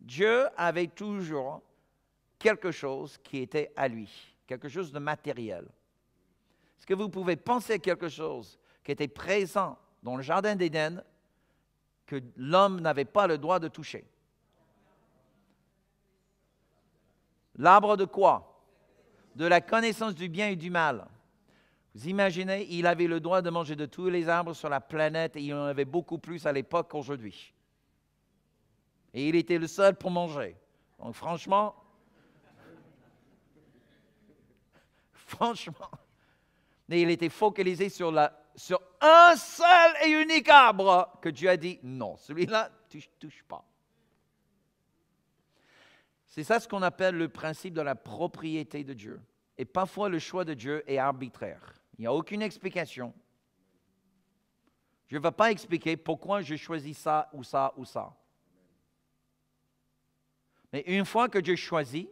Dieu avait toujours quelque chose qui était à lui, quelque chose de matériel. Est-ce que vous pouvez penser quelque chose qui était présent dans le Jardin d'Éden que l'homme n'avait pas le droit de toucher L'arbre de quoi De la connaissance du bien et du mal. Vous imaginez, il avait le droit de manger de tous les arbres sur la planète et il en avait beaucoup plus à l'époque qu'aujourd'hui. Et il était le seul pour manger. Donc franchement, franchement, mais il était focalisé sur, sur un seul et unique arbre que Dieu a dit, non, celui-là, tu ne touches pas. C'est ça ce qu'on appelle le principe de la propriété de Dieu. Et parfois, le choix de Dieu est arbitraire. Il n'y a aucune explication. Je ne vais pas expliquer pourquoi je choisis ça ou ça ou ça. Mais une fois que Dieu choisit,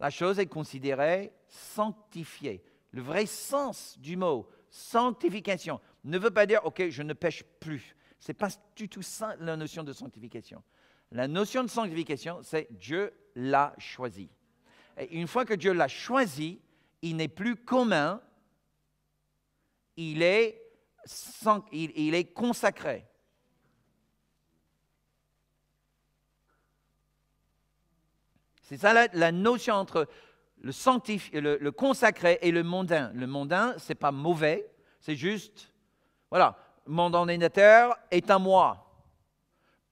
la chose est considérée sanctifiée. Le vrai sens du mot sanctification ne veut pas dire, OK, je ne pêche plus. Ce n'est pas du tout ça la notion de sanctification. La notion de sanctification, c'est Dieu l'a choisi. Et une fois que Dieu l'a choisi, il n'est plus commun, il est, il, est consacré. C'est ça la, notion entre le, le, consacré et le mondain. Le mondain, ce n'est pas mauvais, c'est juste, voilà, mon ordinateur est à moi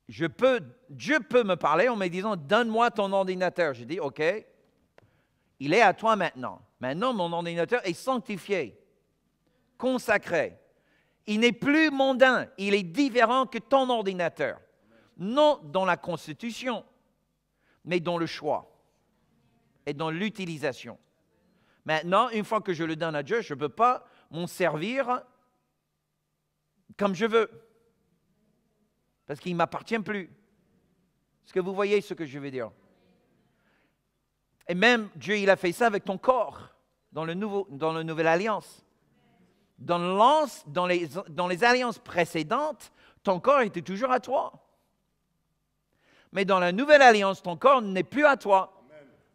je peux, Dieu peut me parler en me disant, donne-moi ton ordinateur. Je dis, OK, il est à toi maintenant. Maintenant, mon ordinateur est sanctifié, consacré. Il n'est plus mondain, il est différent que ton ordinateur. Non dans la constitution, mais dans le choix et dans l'utilisation. Maintenant, une fois que je le donne à Dieu, je ne peux pas m'en servir comme je veux parce qu'il ne m'appartient plus. Est-ce que vous voyez ce que je veux dire Et même Dieu, il a fait ça avec ton corps, dans le, nouveau, dans Nouvelle Alliance. Dans, dans, les, dans les alliances précédentes, ton corps était toujours à toi. Mais dans la Nouvelle Alliance, ton corps n'est plus à toi.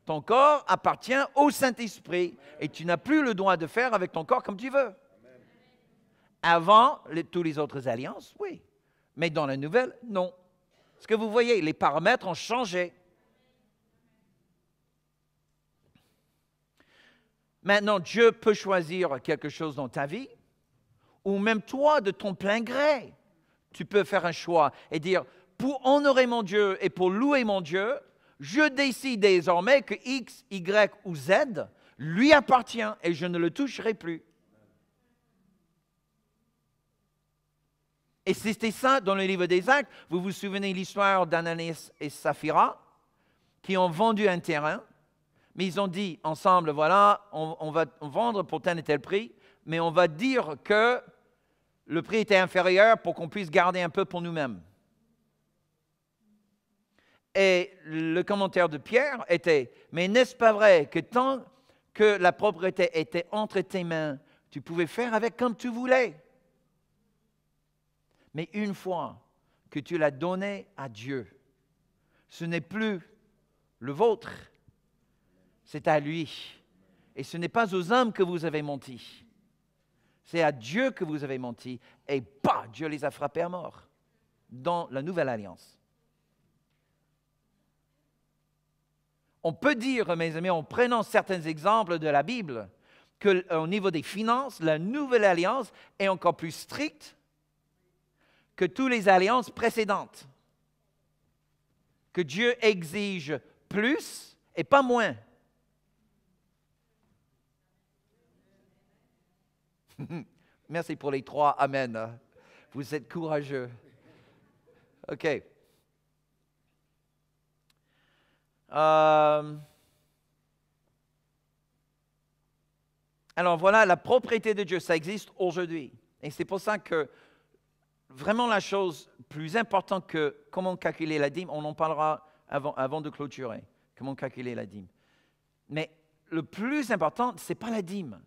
Ton corps appartient au Saint-Esprit et tu n'as plus le droit de faire avec ton corps comme tu veux. Avant les, tous les autres alliances, oui. Mais dans la nouvelle, non. Ce que vous voyez, les paramètres ont changé. Maintenant, Dieu peut choisir quelque chose dans ta vie, ou même toi, de ton plein gré, tu peux faire un choix et dire, pour honorer mon Dieu et pour louer mon Dieu, je décide désormais que X, Y ou Z lui appartient et je ne le toucherai plus. Et c'était ça dans le livre des Actes. Vous vous souvenez l'histoire d'Ananias et Saphira qui ont vendu un terrain, mais ils ont dit ensemble, voilà, on, on va vendre pour tel et tel prix, mais on va dire que le prix était inférieur pour qu'on puisse garder un peu pour nous-mêmes. Et le commentaire de Pierre était, mais n'est-ce pas vrai que tant que la propriété était entre tes mains, tu pouvais faire avec comme tu voulais mais une fois que tu l'as donné à Dieu, ce n'est plus le vôtre, c'est à lui. Et ce n'est pas aux hommes que vous avez menti, c'est à Dieu que vous avez menti. Et pas bah, Dieu les a frappés à mort dans la nouvelle alliance. On peut dire, mes amis, en prenant certains exemples de la Bible, qu'au euh, niveau des finances, la nouvelle alliance est encore plus stricte que toutes les alliances précédentes. Que Dieu exige plus et pas moins. Merci pour les trois Amen. Hein. Vous êtes courageux. OK. Euh, alors voilà, la propriété de Dieu, ça existe aujourd'hui. Et c'est pour ça que vraiment la chose plus importante que comment calculer la dîme, on en parlera avant, de clôturer, comment calculer la dîme. Mais le plus important, ce n'est pas la dîme,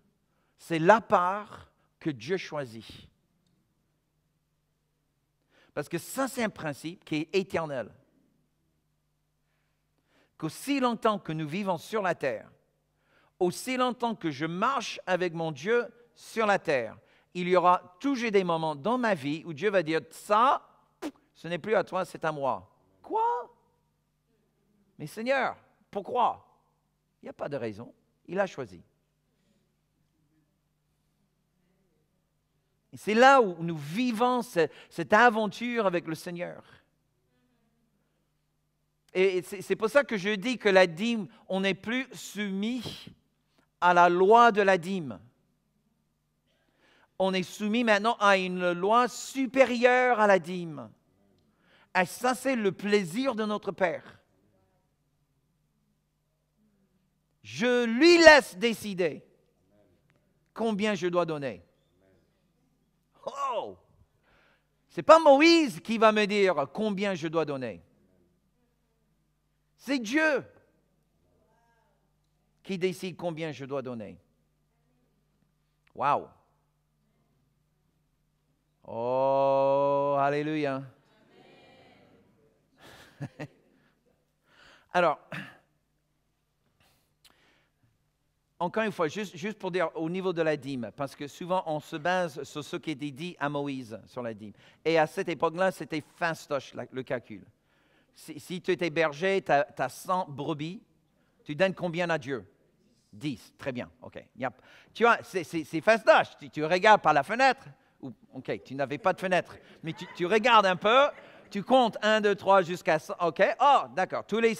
c'est la part que Dieu choisit. Parce que ça, c'est un principe qui est éternel. Qu'aussi longtemps que nous vivons sur la terre, aussi longtemps que je marche avec mon Dieu sur la terre, il y aura toujours des moments dans ma vie où Dieu va dire, ça, ce n'est plus à toi, c'est à moi. Quoi Mais Seigneur, pourquoi Il n'y a pas de raison. Il a choisi. c'est là où nous vivons cette aventure avec le Seigneur. Et c'est pour ça que je dis que la dîme, on n'est plus soumis à la loi de la dîme on est soumis maintenant à une loi supérieure à la dîme. Et ça, c'est le plaisir de notre Père. Je lui laisse décider combien je dois donner. Oh! Ce n'est pas Moïse qui va me dire combien je dois donner. C'est Dieu qui décide combien je dois donner. Waouh! Oh, alléluia. Alors, encore une fois, juste, juste, pour dire au niveau de la dîme, parce que souvent on se base sur ce qui est dit à Moïse sur la dîme. Et à cette époque-là, c'était fastoche le calcul. Si, tu étais berger, tu as, 100 brebis, tu donnes combien à Dieu 10, très bien, ok. Tu vois, c'est fastoche, tu regardes par la fenêtre, OK, tu n'avais pas de fenêtre, mais tu, regardes un peu, tu comptes 1, 2, 3 jusqu'à 100. OK, oh, d'accord. Tous les,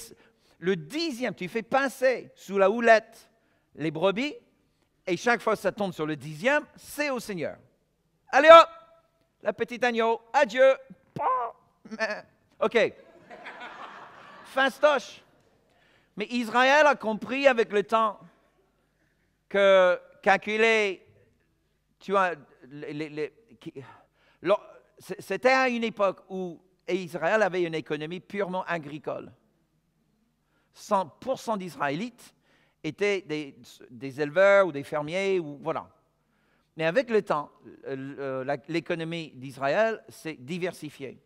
le dixième, tu fais pincer sous la houlette les brebis, et chaque fois que ça tombe sur le dixième, c'est au Seigneur. Allez hop, la petite agneau, adieu. OK. stoche. Mais Israël a compris avec le temps que calculer, tu as c'était à une époque où Israël avait une économie purement agricole. 100% d'Israélites étaient des, éleveurs ou des fermiers, ou, voilà. Mais avec le temps, l'économie d'Israël s'est diversifiée.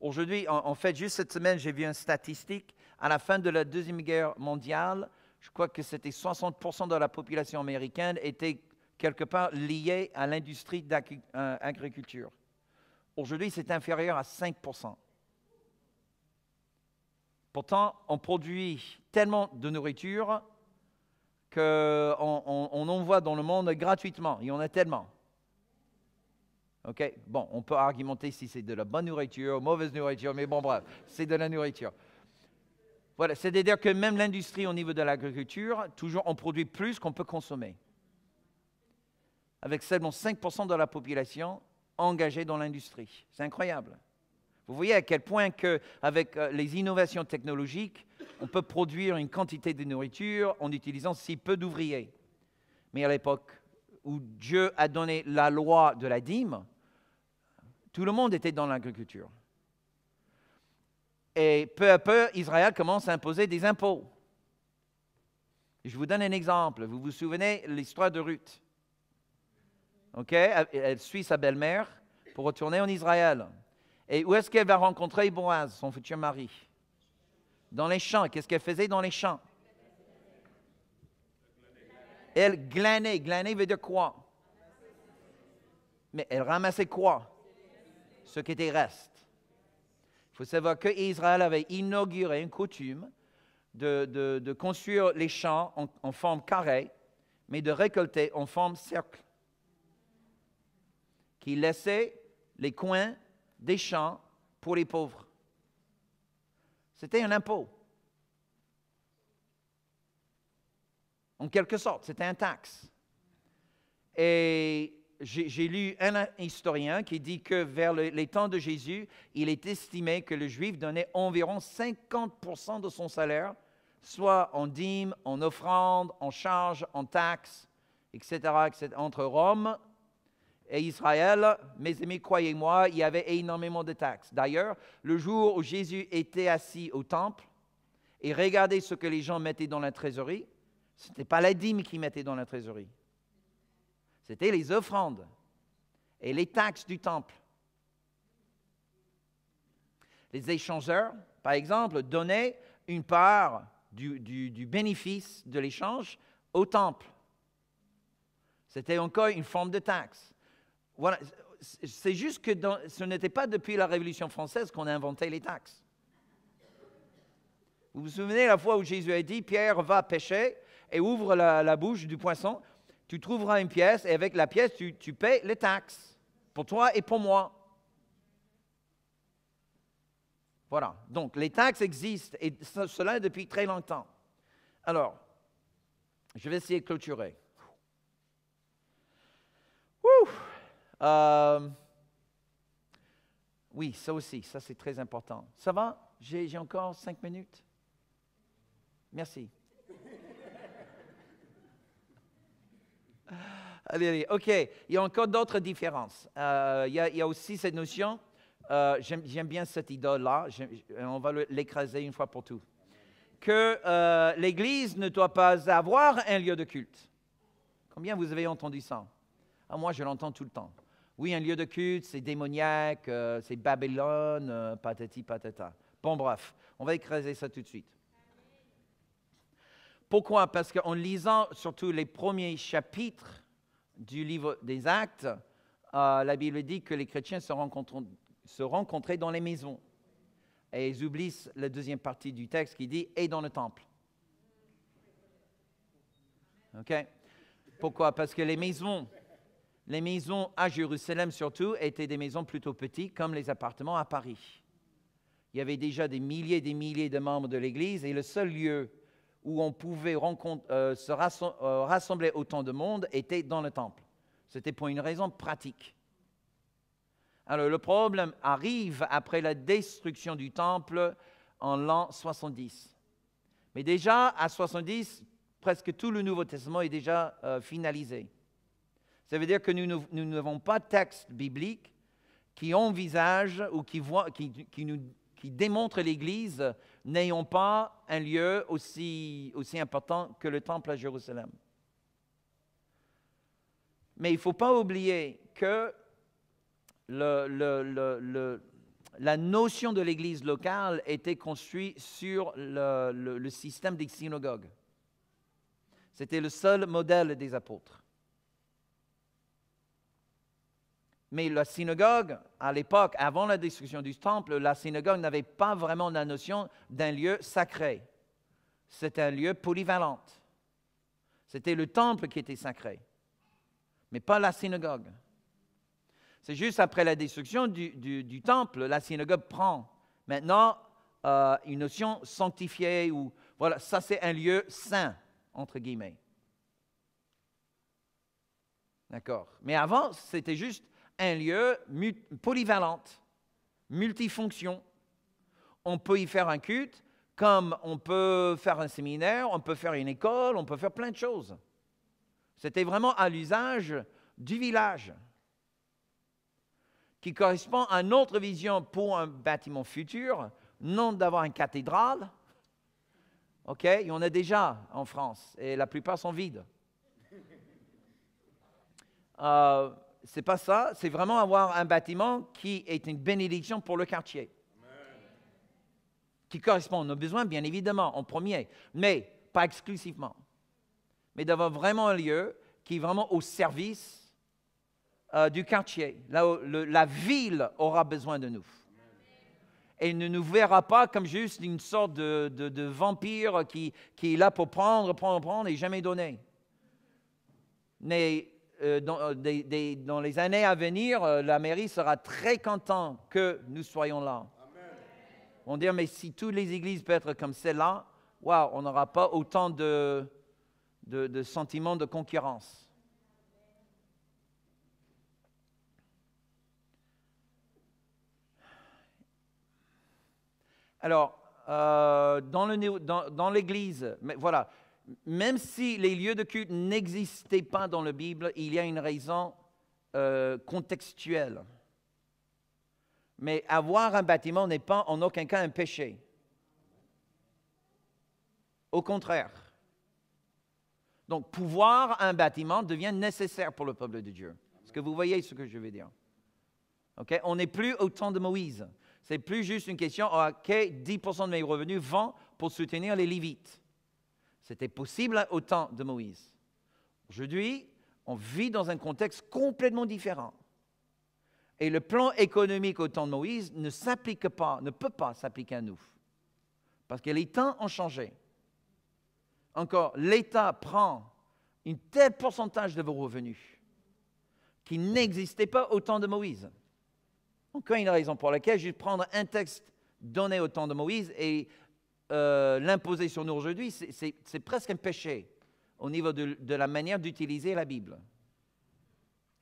Aujourd'hui, en, fait, juste cette semaine, j'ai vu une statistique. À la fin de la Deuxième Guerre mondiale, je crois que c'était 60% de la population américaine était quelque part lié à l'industrie d'agriculture. Euh, Aujourd'hui, c'est inférieur à 5 Pourtant, on produit tellement de nourriture qu'on on, envoie dans le monde gratuitement. Il y en a tellement. OK Bon, on peut argumenter si c'est de la bonne nourriture, mauvaise nourriture, mais bon, bref, c'est de la nourriture. Voilà, c'est-à-dire que même l'industrie au niveau de l'agriculture, toujours, on produit plus qu'on peut consommer avec seulement 5% de la population engagée dans l'industrie. C'est incroyable. Vous voyez à quel point que, avec euh, les innovations technologiques, on peut produire une quantité de nourriture en utilisant si peu d'ouvriers. Mais à l'époque où Dieu a donné la loi de la dîme, tout le monde était dans l'agriculture. Et peu à peu, Israël commence à imposer des impôts. Je vous donne un exemple. Vous vous souvenez de l'histoire de Ruth ok Elle suit sa belle-mère pour retourner en Israël. Et où est-ce qu'elle va rencontrer Boaz, son futur mari Dans les champs. Qu'est-ce qu'elle faisait dans les champs Elle glanait. Glanait veut dire quoi Mais elle ramassait quoi Ce qui était reste. Il faut savoir que Israël avait inauguré une coutume de, construire les champs en, en forme carrée, mais de récolter en forme cercle qui laissait les coins des champs pour les pauvres. C'était un impôt. En quelque sorte, c'était un taxe. Et j'ai lu un historien qui dit que vers les temps de Jésus, il est estimé que le juif donnait environ 50% de son salaire, soit en dîmes, en offrandes, en charges, en taxes, etc., etc., entre Rome et Israël, mes amis, croyez-moi, il y avait énormément de taxes. D'ailleurs, le jour où Jésus était assis au temple et regardait ce que les gens mettaient dans la trésorerie, ce n'était pas la dîme qu'ils mettaient dans la trésorerie. C'était les offrandes et les taxes du temple. Les échangeurs, par exemple, donnaient une part du bénéfice de l'échange au temple. C'était encore une forme de taxe. Voilà. C'est juste que ce n'était pas depuis la Révolution française qu'on a inventé les taxes. Vous vous souvenez la fois où Jésus a dit, Pierre va pêcher et ouvre la, bouche du poisson, tu trouveras une pièce et avec la pièce, tu, tu payes les taxes, pour toi et pour moi. Voilà, donc les taxes existent et cela depuis très longtemps. Alors, je vais essayer de clôturer. Euh, oui, ça aussi, ça c'est très important. Ça va J'ai encore cinq minutes Merci. allez, ok. Il y a encore d'autres différences. Euh, il, y a, aussi cette notion, euh, j'aime bien cette idole-là, on va l'écraser une fois pour tout, que l'Église ne doit pas avoir un lieu de culte. Combien vous avez entendu ça ah, Moi, je l'entends tout le temps. Oui, un lieu de culte, c'est démoniaque, euh, c'est Babylone, euh, patati patata. Bon, bref, on va écraser ça tout de suite. Pourquoi Parce qu'en lisant surtout les premiers chapitres du livre des Actes, euh, la Bible dit que les chrétiens se, se rencontraient dans les maisons. Et ils oublient la deuxième partie du texte qui dit et dans le temple. OK Pourquoi Parce que les maisons, les maisons à Jérusalem surtout étaient des maisons plutôt petites, comme les appartements à Paris. Il y avait déjà des milliers et des milliers de membres de l'Église et le seul lieu où on pouvait euh, se euh, rassembler autant de monde était dans le temple. C'était pour une raison pratique. Alors le problème arrive après la destruction du temple en l'an 70. Mais déjà à 70, presque tout le Nouveau Testament est déjà euh, finalisé. Ça veut dire que nous, n'avons pas de texte biblique qui envisage ou qui, démontre l'Église n'ayant pas un lieu aussi, important que le temple à Jérusalem. Mais il ne faut pas oublier que la notion de l'Église locale était construite sur le système des synagogues. C'était le seul modèle des apôtres. Mais la synagogue, à l'époque, avant la destruction du temple, la synagogue n'avait pas vraiment la notion d'un lieu sacré. C'était un lieu polyvalent. C'était le temple qui était sacré, mais pas la synagogue. C'est juste après la destruction du, temple, la synagogue prend maintenant euh, une notion sanctifiée ou voilà, ça c'est un lieu saint, entre guillemets. D'accord. Mais avant, c'était juste un lieu polyvalent, multifonction. On peut y faire un culte, comme on peut faire un séminaire, on peut faire une école, on peut faire plein de choses. C'était vraiment à l'usage du village, qui correspond à notre vision pour un bâtiment futur, non d'avoir une cathédrale. OK Il y en a déjà en France, et la plupart sont vides. Euh, c'est pas ça, c'est vraiment avoir un bâtiment qui est une bénédiction pour le quartier. Qui correspond à nos besoins, bien évidemment, en premier, mais pas exclusivement. Mais d'avoir vraiment un lieu qui est vraiment au service euh, du quartier, là la ville aura besoin de nous. Et ne nous verra pas comme juste une sorte de, vampire qui, qui est là pour prendre, prendre, prendre et jamais donner. Mais euh, euh, dans, les années à venir, euh, la mairie sera très contente que nous soyons là. Amen. On dit, mais si toutes les églises peuvent être comme celle-là, on n'aura pas autant de, de, sentiments de concurrence. Alors, dans l'Église, dans, mais voilà, même si les lieux de culte n'existaient pas dans la Bible, il y a une raison euh, contextuelle. Mais avoir un bâtiment n'est pas en aucun cas un péché. Au contraire. Donc, pouvoir un bâtiment devient nécessaire pour le peuple de Dieu. Est-ce que vous voyez ce que je veux dire? Ok. On n'est plus au temps de Moïse. C'est plus juste une question, OK, 10% de mes revenus vont pour soutenir les Lévites. C'était possible hein, au temps de Moïse. Aujourd'hui, on vit dans un contexte complètement différent. Et le plan économique au temps de Moïse ne s'applique pas, ne peut pas s'appliquer à nous. Parce que les temps ont changé. Encore, l'État prend un tel pourcentage de vos revenus qui n'existait pas au temps de Moïse. Encore une raison pour laquelle je vais prendre un texte donné au temps de Moïse et euh, l'imposer sur nous aujourd'hui, c'est presque un péché au niveau de, la manière d'utiliser la Bible.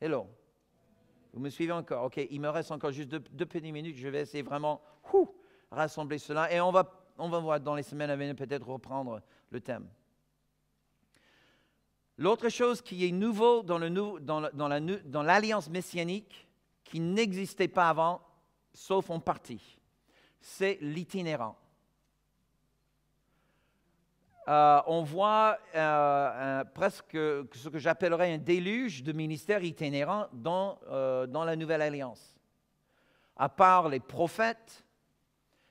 Hello. Vous me suivez encore Ok, il me reste encore juste deux, petites minutes. Je vais essayer vraiment rassembler cela et on va, on va voir dans les semaines à venir peut-être reprendre le thème. L'autre chose qui est nouveau dans l'alliance dans messianique, qui n'existait pas avant, sauf en partie, c'est l'itinérant. Euh, on voit euh, presque ce que j'appellerais un déluge de ministères itinérants dans, euh, dans la Nouvelle Alliance. À part les prophètes,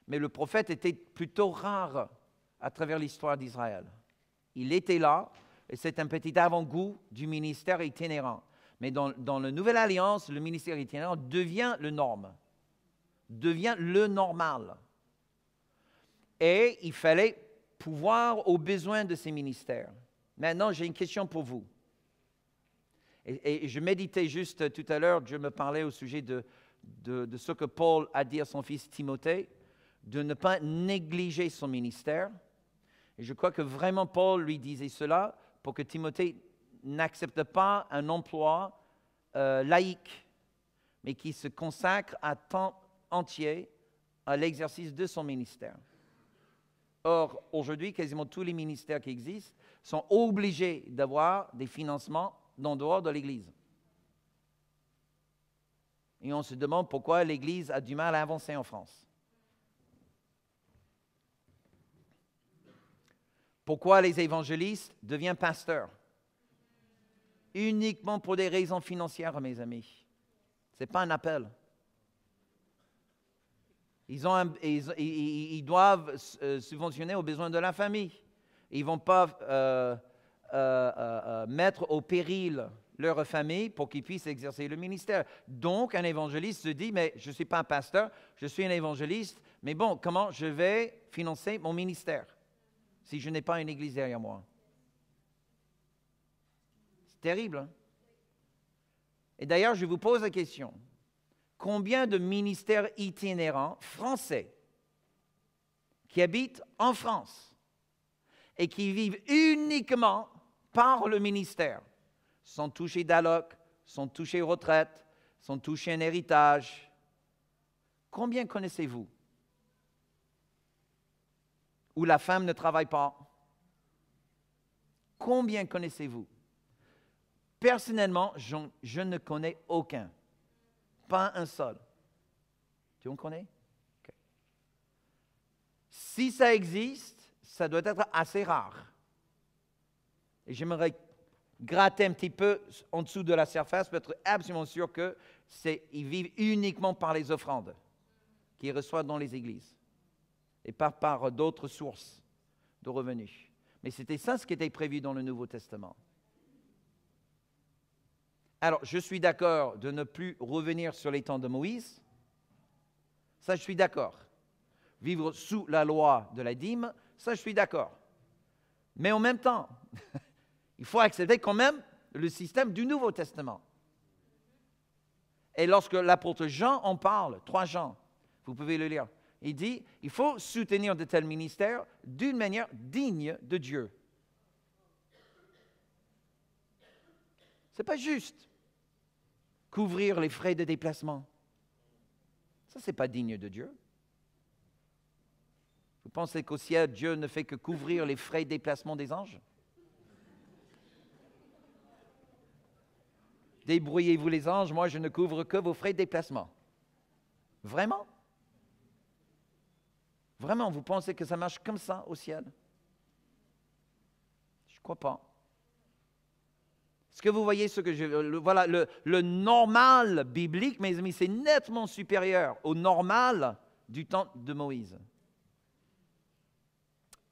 mais le prophète était plutôt rare à travers l'histoire d'Israël. Il était là, et c'est un petit avant-goût du ministère itinérant. Mais dans, dans la Nouvelle Alliance, le ministère itinérant devient le norme, devient le normal. Et il fallait pouvoir aux besoins de ces ministères. Maintenant, j'ai une question pour vous. Et, je méditais juste tout à l'heure, je me parlais au sujet de, de, ce que Paul a dit à son fils Timothée, de ne pas négliger son ministère. Et je crois que vraiment Paul lui disait cela pour que Timothée n'accepte pas un emploi euh, laïque, mais qui se consacre à temps entier à l'exercice de son ministère. Or, aujourd'hui, quasiment tous les ministères qui existent sont obligés d'avoir des financements d'en dehors de l'Église. Et on se demande pourquoi l'Église a du mal à avancer en France. Pourquoi les évangélistes deviennent pasteurs Uniquement pour des raisons financières, mes amis. Ce n'est pas un appel. Ils, doivent euh, subventionner aux besoins de la famille. Ils ne vont pas euh, euh, mettre au péril leur famille pour qu'ils puissent exercer le ministère. Donc, un évangéliste se dit, mais je ne suis pas un pasteur, je suis un évangéliste, mais bon, comment je vais financer mon ministère si je n'ai pas une église derrière moi C'est terrible. Hein? Et d'ailleurs, je vous pose la question, combien de ministères itinérants français qui habitent en France et qui vivent uniquement par le ministère, sans toucher d'alloc, sans toucher retraite, sans toucher un héritage. Combien connaissez-vous où la femme ne travaille pas Combien connaissez-vous Personnellement, je ne connais aucun. Pas un seul. Tu connais Si ça existe, ça doit être assez rare. Et j'aimerais gratter un petit peu en dessous de la surface pour être absolument sûr que c'est qu'ils vivent uniquement par les offrandes qu'ils reçoivent dans les églises et pas par d'autres sources de revenus. Mais c'était ça ce qui était prévu dans le Nouveau Testament. Alors, je suis d'accord de ne plus revenir sur les temps de Moïse. Ça, je suis d'accord. Vivre sous la loi de la dîme, ça, je suis d'accord. Mais en même temps, il faut accepter quand même le système du Nouveau Testament. Et lorsque l'apôtre Jean en parle, trois Jean, vous pouvez le lire, il dit, il faut soutenir de tels ministères d'une manière digne de Dieu. Ce n'est pas juste couvrir les frais de déplacement. Ça, ce n'est pas digne de Dieu. Vous pensez qu'au ciel, Dieu ne fait que couvrir les frais de déplacement des anges Débrouillez-vous les anges, moi je ne couvre que vos frais de déplacement. Vraiment Vraiment, vous pensez que ça marche comme ça au ciel Je ne crois pas ce que vous voyez ce que je... Euh, le, voilà, le, normal biblique, mes amis, c'est nettement supérieur au normal du temps de Moïse.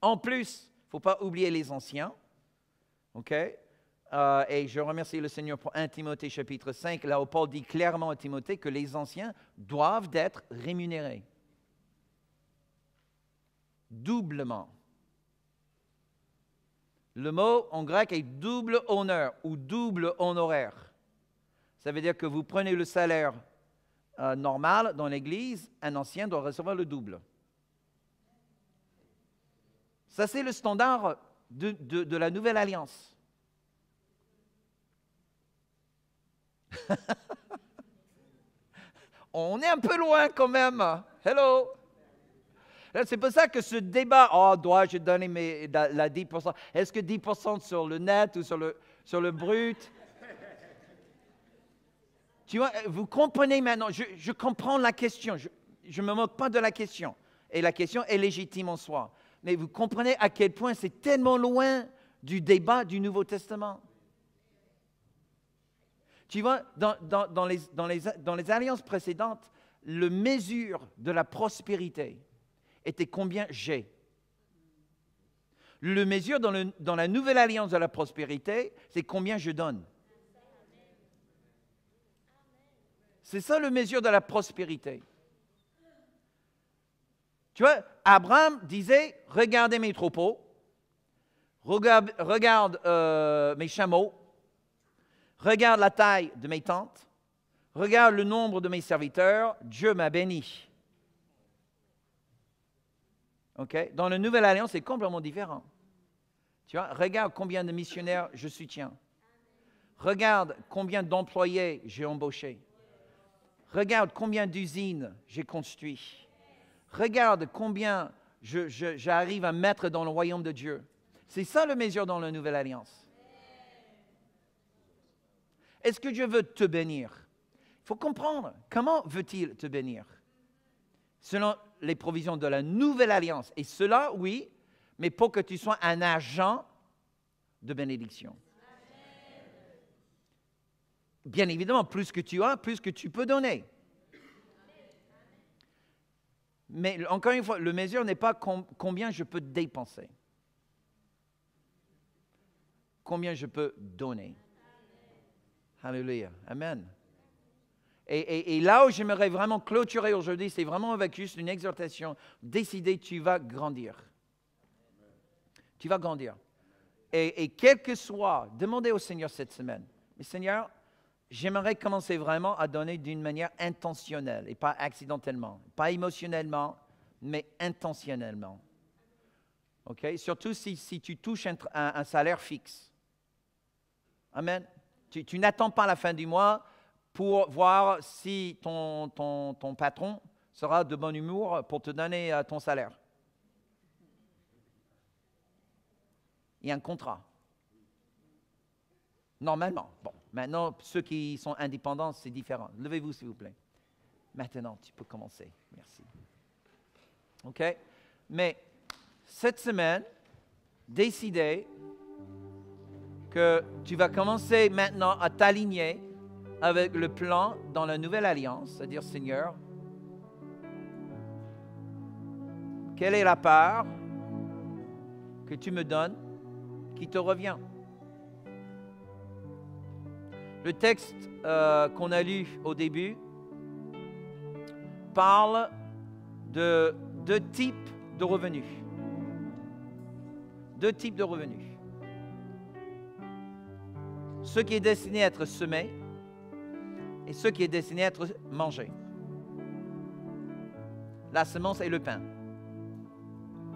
En plus, il ne faut pas oublier les anciens. OK euh, et je remercie le Seigneur pour 1 Timothée chapitre 5, là où Paul dit clairement à Timothée que les anciens doivent être rémunérés. Doublement. Le mot en grec est double honneur ou double honoraire. Ça veut dire que vous prenez le salaire euh, normal dans l'Église, un ancien doit recevoir le double. Ça, c'est le standard de la nouvelle alliance. On est un peu loin quand même. Hello. C'est pour ça que ce débat, oh, dois-je donner mes, la, 10% Est-ce que 10% sur le net ou sur le, sur le brut tu vois, euh, vous comprenez maintenant, je, comprends la question, je ne me moque pas de la question. Et la question est légitime en soi. Mais vous comprenez à quel point c'est tellement loin du débat du Nouveau Testament. Tu vois, dans, dans, dans, les, dans les, alliances précédentes, le mesure de la prospérité était combien j'ai. Le mesure dans, le, dans, la nouvelle alliance de la prospérité, c'est combien je donne. C'est ça le mesure de la prospérité. Tu vois, Abraham disait, regardez mes troupeaux, regarde, euh, mes chameaux, regarde la taille de mes tentes, regarde le nombre de mes serviteurs, Dieu m'a béni. Dans la Nouvelle Alliance, c'est complètement différent. Tu vois, regarde combien de missionnaires je soutiens. Regarde combien d'employés j'ai embauchés. Regarde combien d'usines j'ai construites. Regarde combien j'arrive à mettre dans le royaume de Dieu. C'est ça le mesure dans la Nouvelle Alliance. Est-ce que Dieu veut te bénir Il faut comprendre. Comment veut-il te bénir Selon les provisions de la nouvelle alliance. Et cela, oui, mais pour que tu sois un agent de bénédiction. Bien évidemment, plus que tu as, plus que tu peux donner. Mais encore une fois, le mesure n'est pas combien je peux dépenser, combien je peux donner. Hallelujah. Amen. Et, là où j'aimerais vraiment clôturer aujourd'hui, c'est vraiment avec juste une exhortation. Décidez, tu vas grandir. Tu vas grandir. Et, quel que soit, demandez au Seigneur cette semaine. Mais Seigneur, j'aimerais commencer vraiment à donner d'une manière intentionnelle et pas accidentellement, pas émotionnellement, mais intentionnellement. OK? Surtout si, si tu touches un, salaire fixe. Amen. Tu, tu n'attends pas la fin du mois pour voir si ton, ton, patron sera de bon humour pour te donner euh, ton salaire. Il y a un contrat. Normalement. Bon, maintenant, ceux qui sont indépendants, c'est différent. Levez-vous, s'il vous plaît. Maintenant, tu peux commencer. Merci. OK? Mais cette semaine, décidez que tu vas commencer maintenant à t'aligner avec le plan dans la nouvelle alliance, c'est-à-dire Seigneur, quelle est la part que tu me donnes qui te revient Le texte euh, qu'on a lu au début parle de deux types de revenus. Deux types de revenus. Ce qui est destiné à être semé et ce qui est destiné à être mangé. La semence et le pain.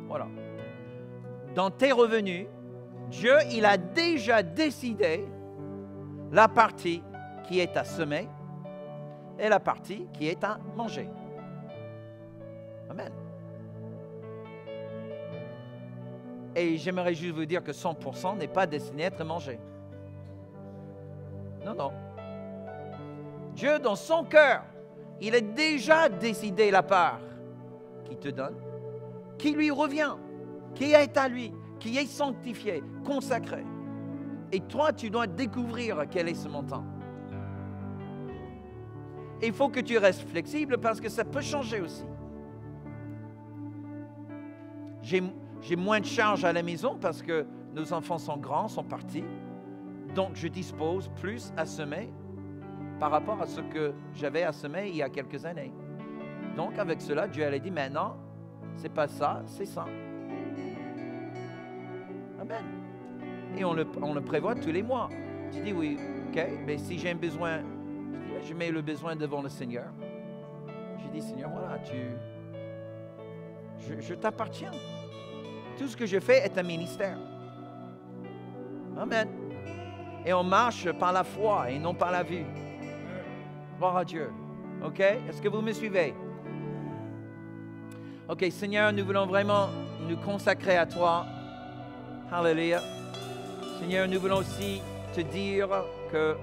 Voilà. Dans tes revenus, Dieu, il a déjà décidé la partie qui est à semer et la partie qui est à manger. Amen. Et j'aimerais juste vous dire que 100% n'est pas destiné à être mangé. Non, non. Dieu, dans son cœur, il a déjà décidé la part qu'il te donne, qui lui revient, qui est à lui, qui est sanctifié, consacré. Et toi, tu dois découvrir quel est ce montant. Il faut que tu restes flexible parce que ça peut changer aussi. J'ai moins de charges à la maison parce que nos enfants sont grands, sont partis. Donc je dispose plus à semer par rapport à ce que j'avais à semer il y a quelques années. Donc avec cela, Dieu allait dit, maintenant, c'est pas ça, c'est ça. Amen. Et on le, prévoit tous les mois. Tu dis, oui, ok, mais si j'ai un besoin, je, mets le besoin devant le Seigneur. Je dis, Seigneur, voilà, tu, je t'appartiens. Tout ce que je fais est un ministère. Amen. Et on marche par la foi et non par la vue. Gloire à Dieu. OK? Est-ce que vous me suivez? OK, Seigneur, nous voulons vraiment nous consacrer à toi. Hallelujah. Seigneur, nous voulons aussi te dire que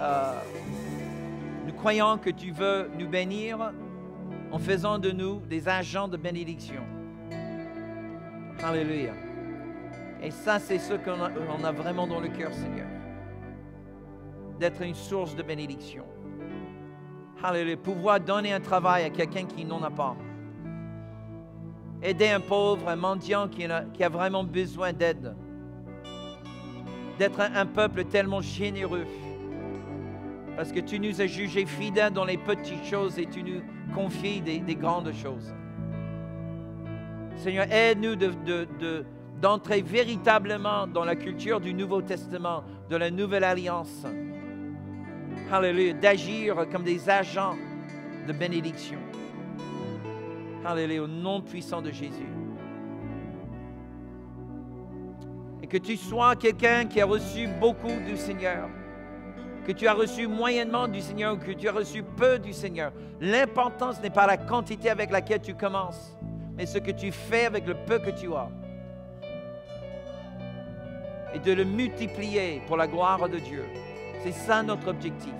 euh, nous croyons que tu veux nous bénir en faisant de nous des agents de bénédiction. Hallelujah. Et ça, c'est ce qu'on a vraiment dans le cœur, Seigneur. D'être une source de bénédiction. Alléluia. Pouvoir donner un travail à quelqu'un qui n'en a pas. Aider un pauvre, un mendiant qui a, vraiment besoin d'aide. D'être un, peuple tellement généreux. Parce que tu nous as jugés fidèles dans les petites choses et tu nous confies des, grandes choses. Seigneur, aide-nous d'entrer véritablement dans la culture du Nouveau Testament, de la Nouvelle Alliance. Alléluia. D'agir comme des agents de bénédiction. Alléluia. Au nom puissant de Jésus. Et que tu sois quelqu'un qui a reçu beaucoup du Seigneur. Que tu as reçu moyennement du Seigneur ou que tu as reçu peu du Seigneur. L'importance n'est pas la quantité avec laquelle tu commences, mais ce que tu fais avec le peu que tu as. Et de le multiplier pour la gloire de Dieu. C'est ça notre objectif.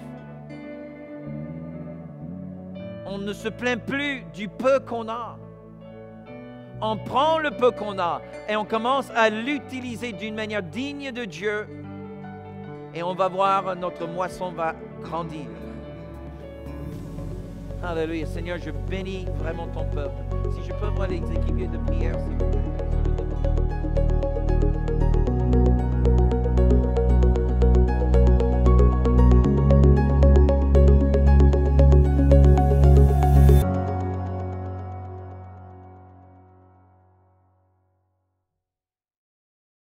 On ne se plaint plus du peu qu'on a. On prend le peu qu'on a et on commence à l'utiliser d'une manière digne de Dieu. Et on va voir notre moisson va grandir. Alléluia. Seigneur, je bénis vraiment ton peuple. Si je peux voir les équipiers de prière, s'il vous plaît.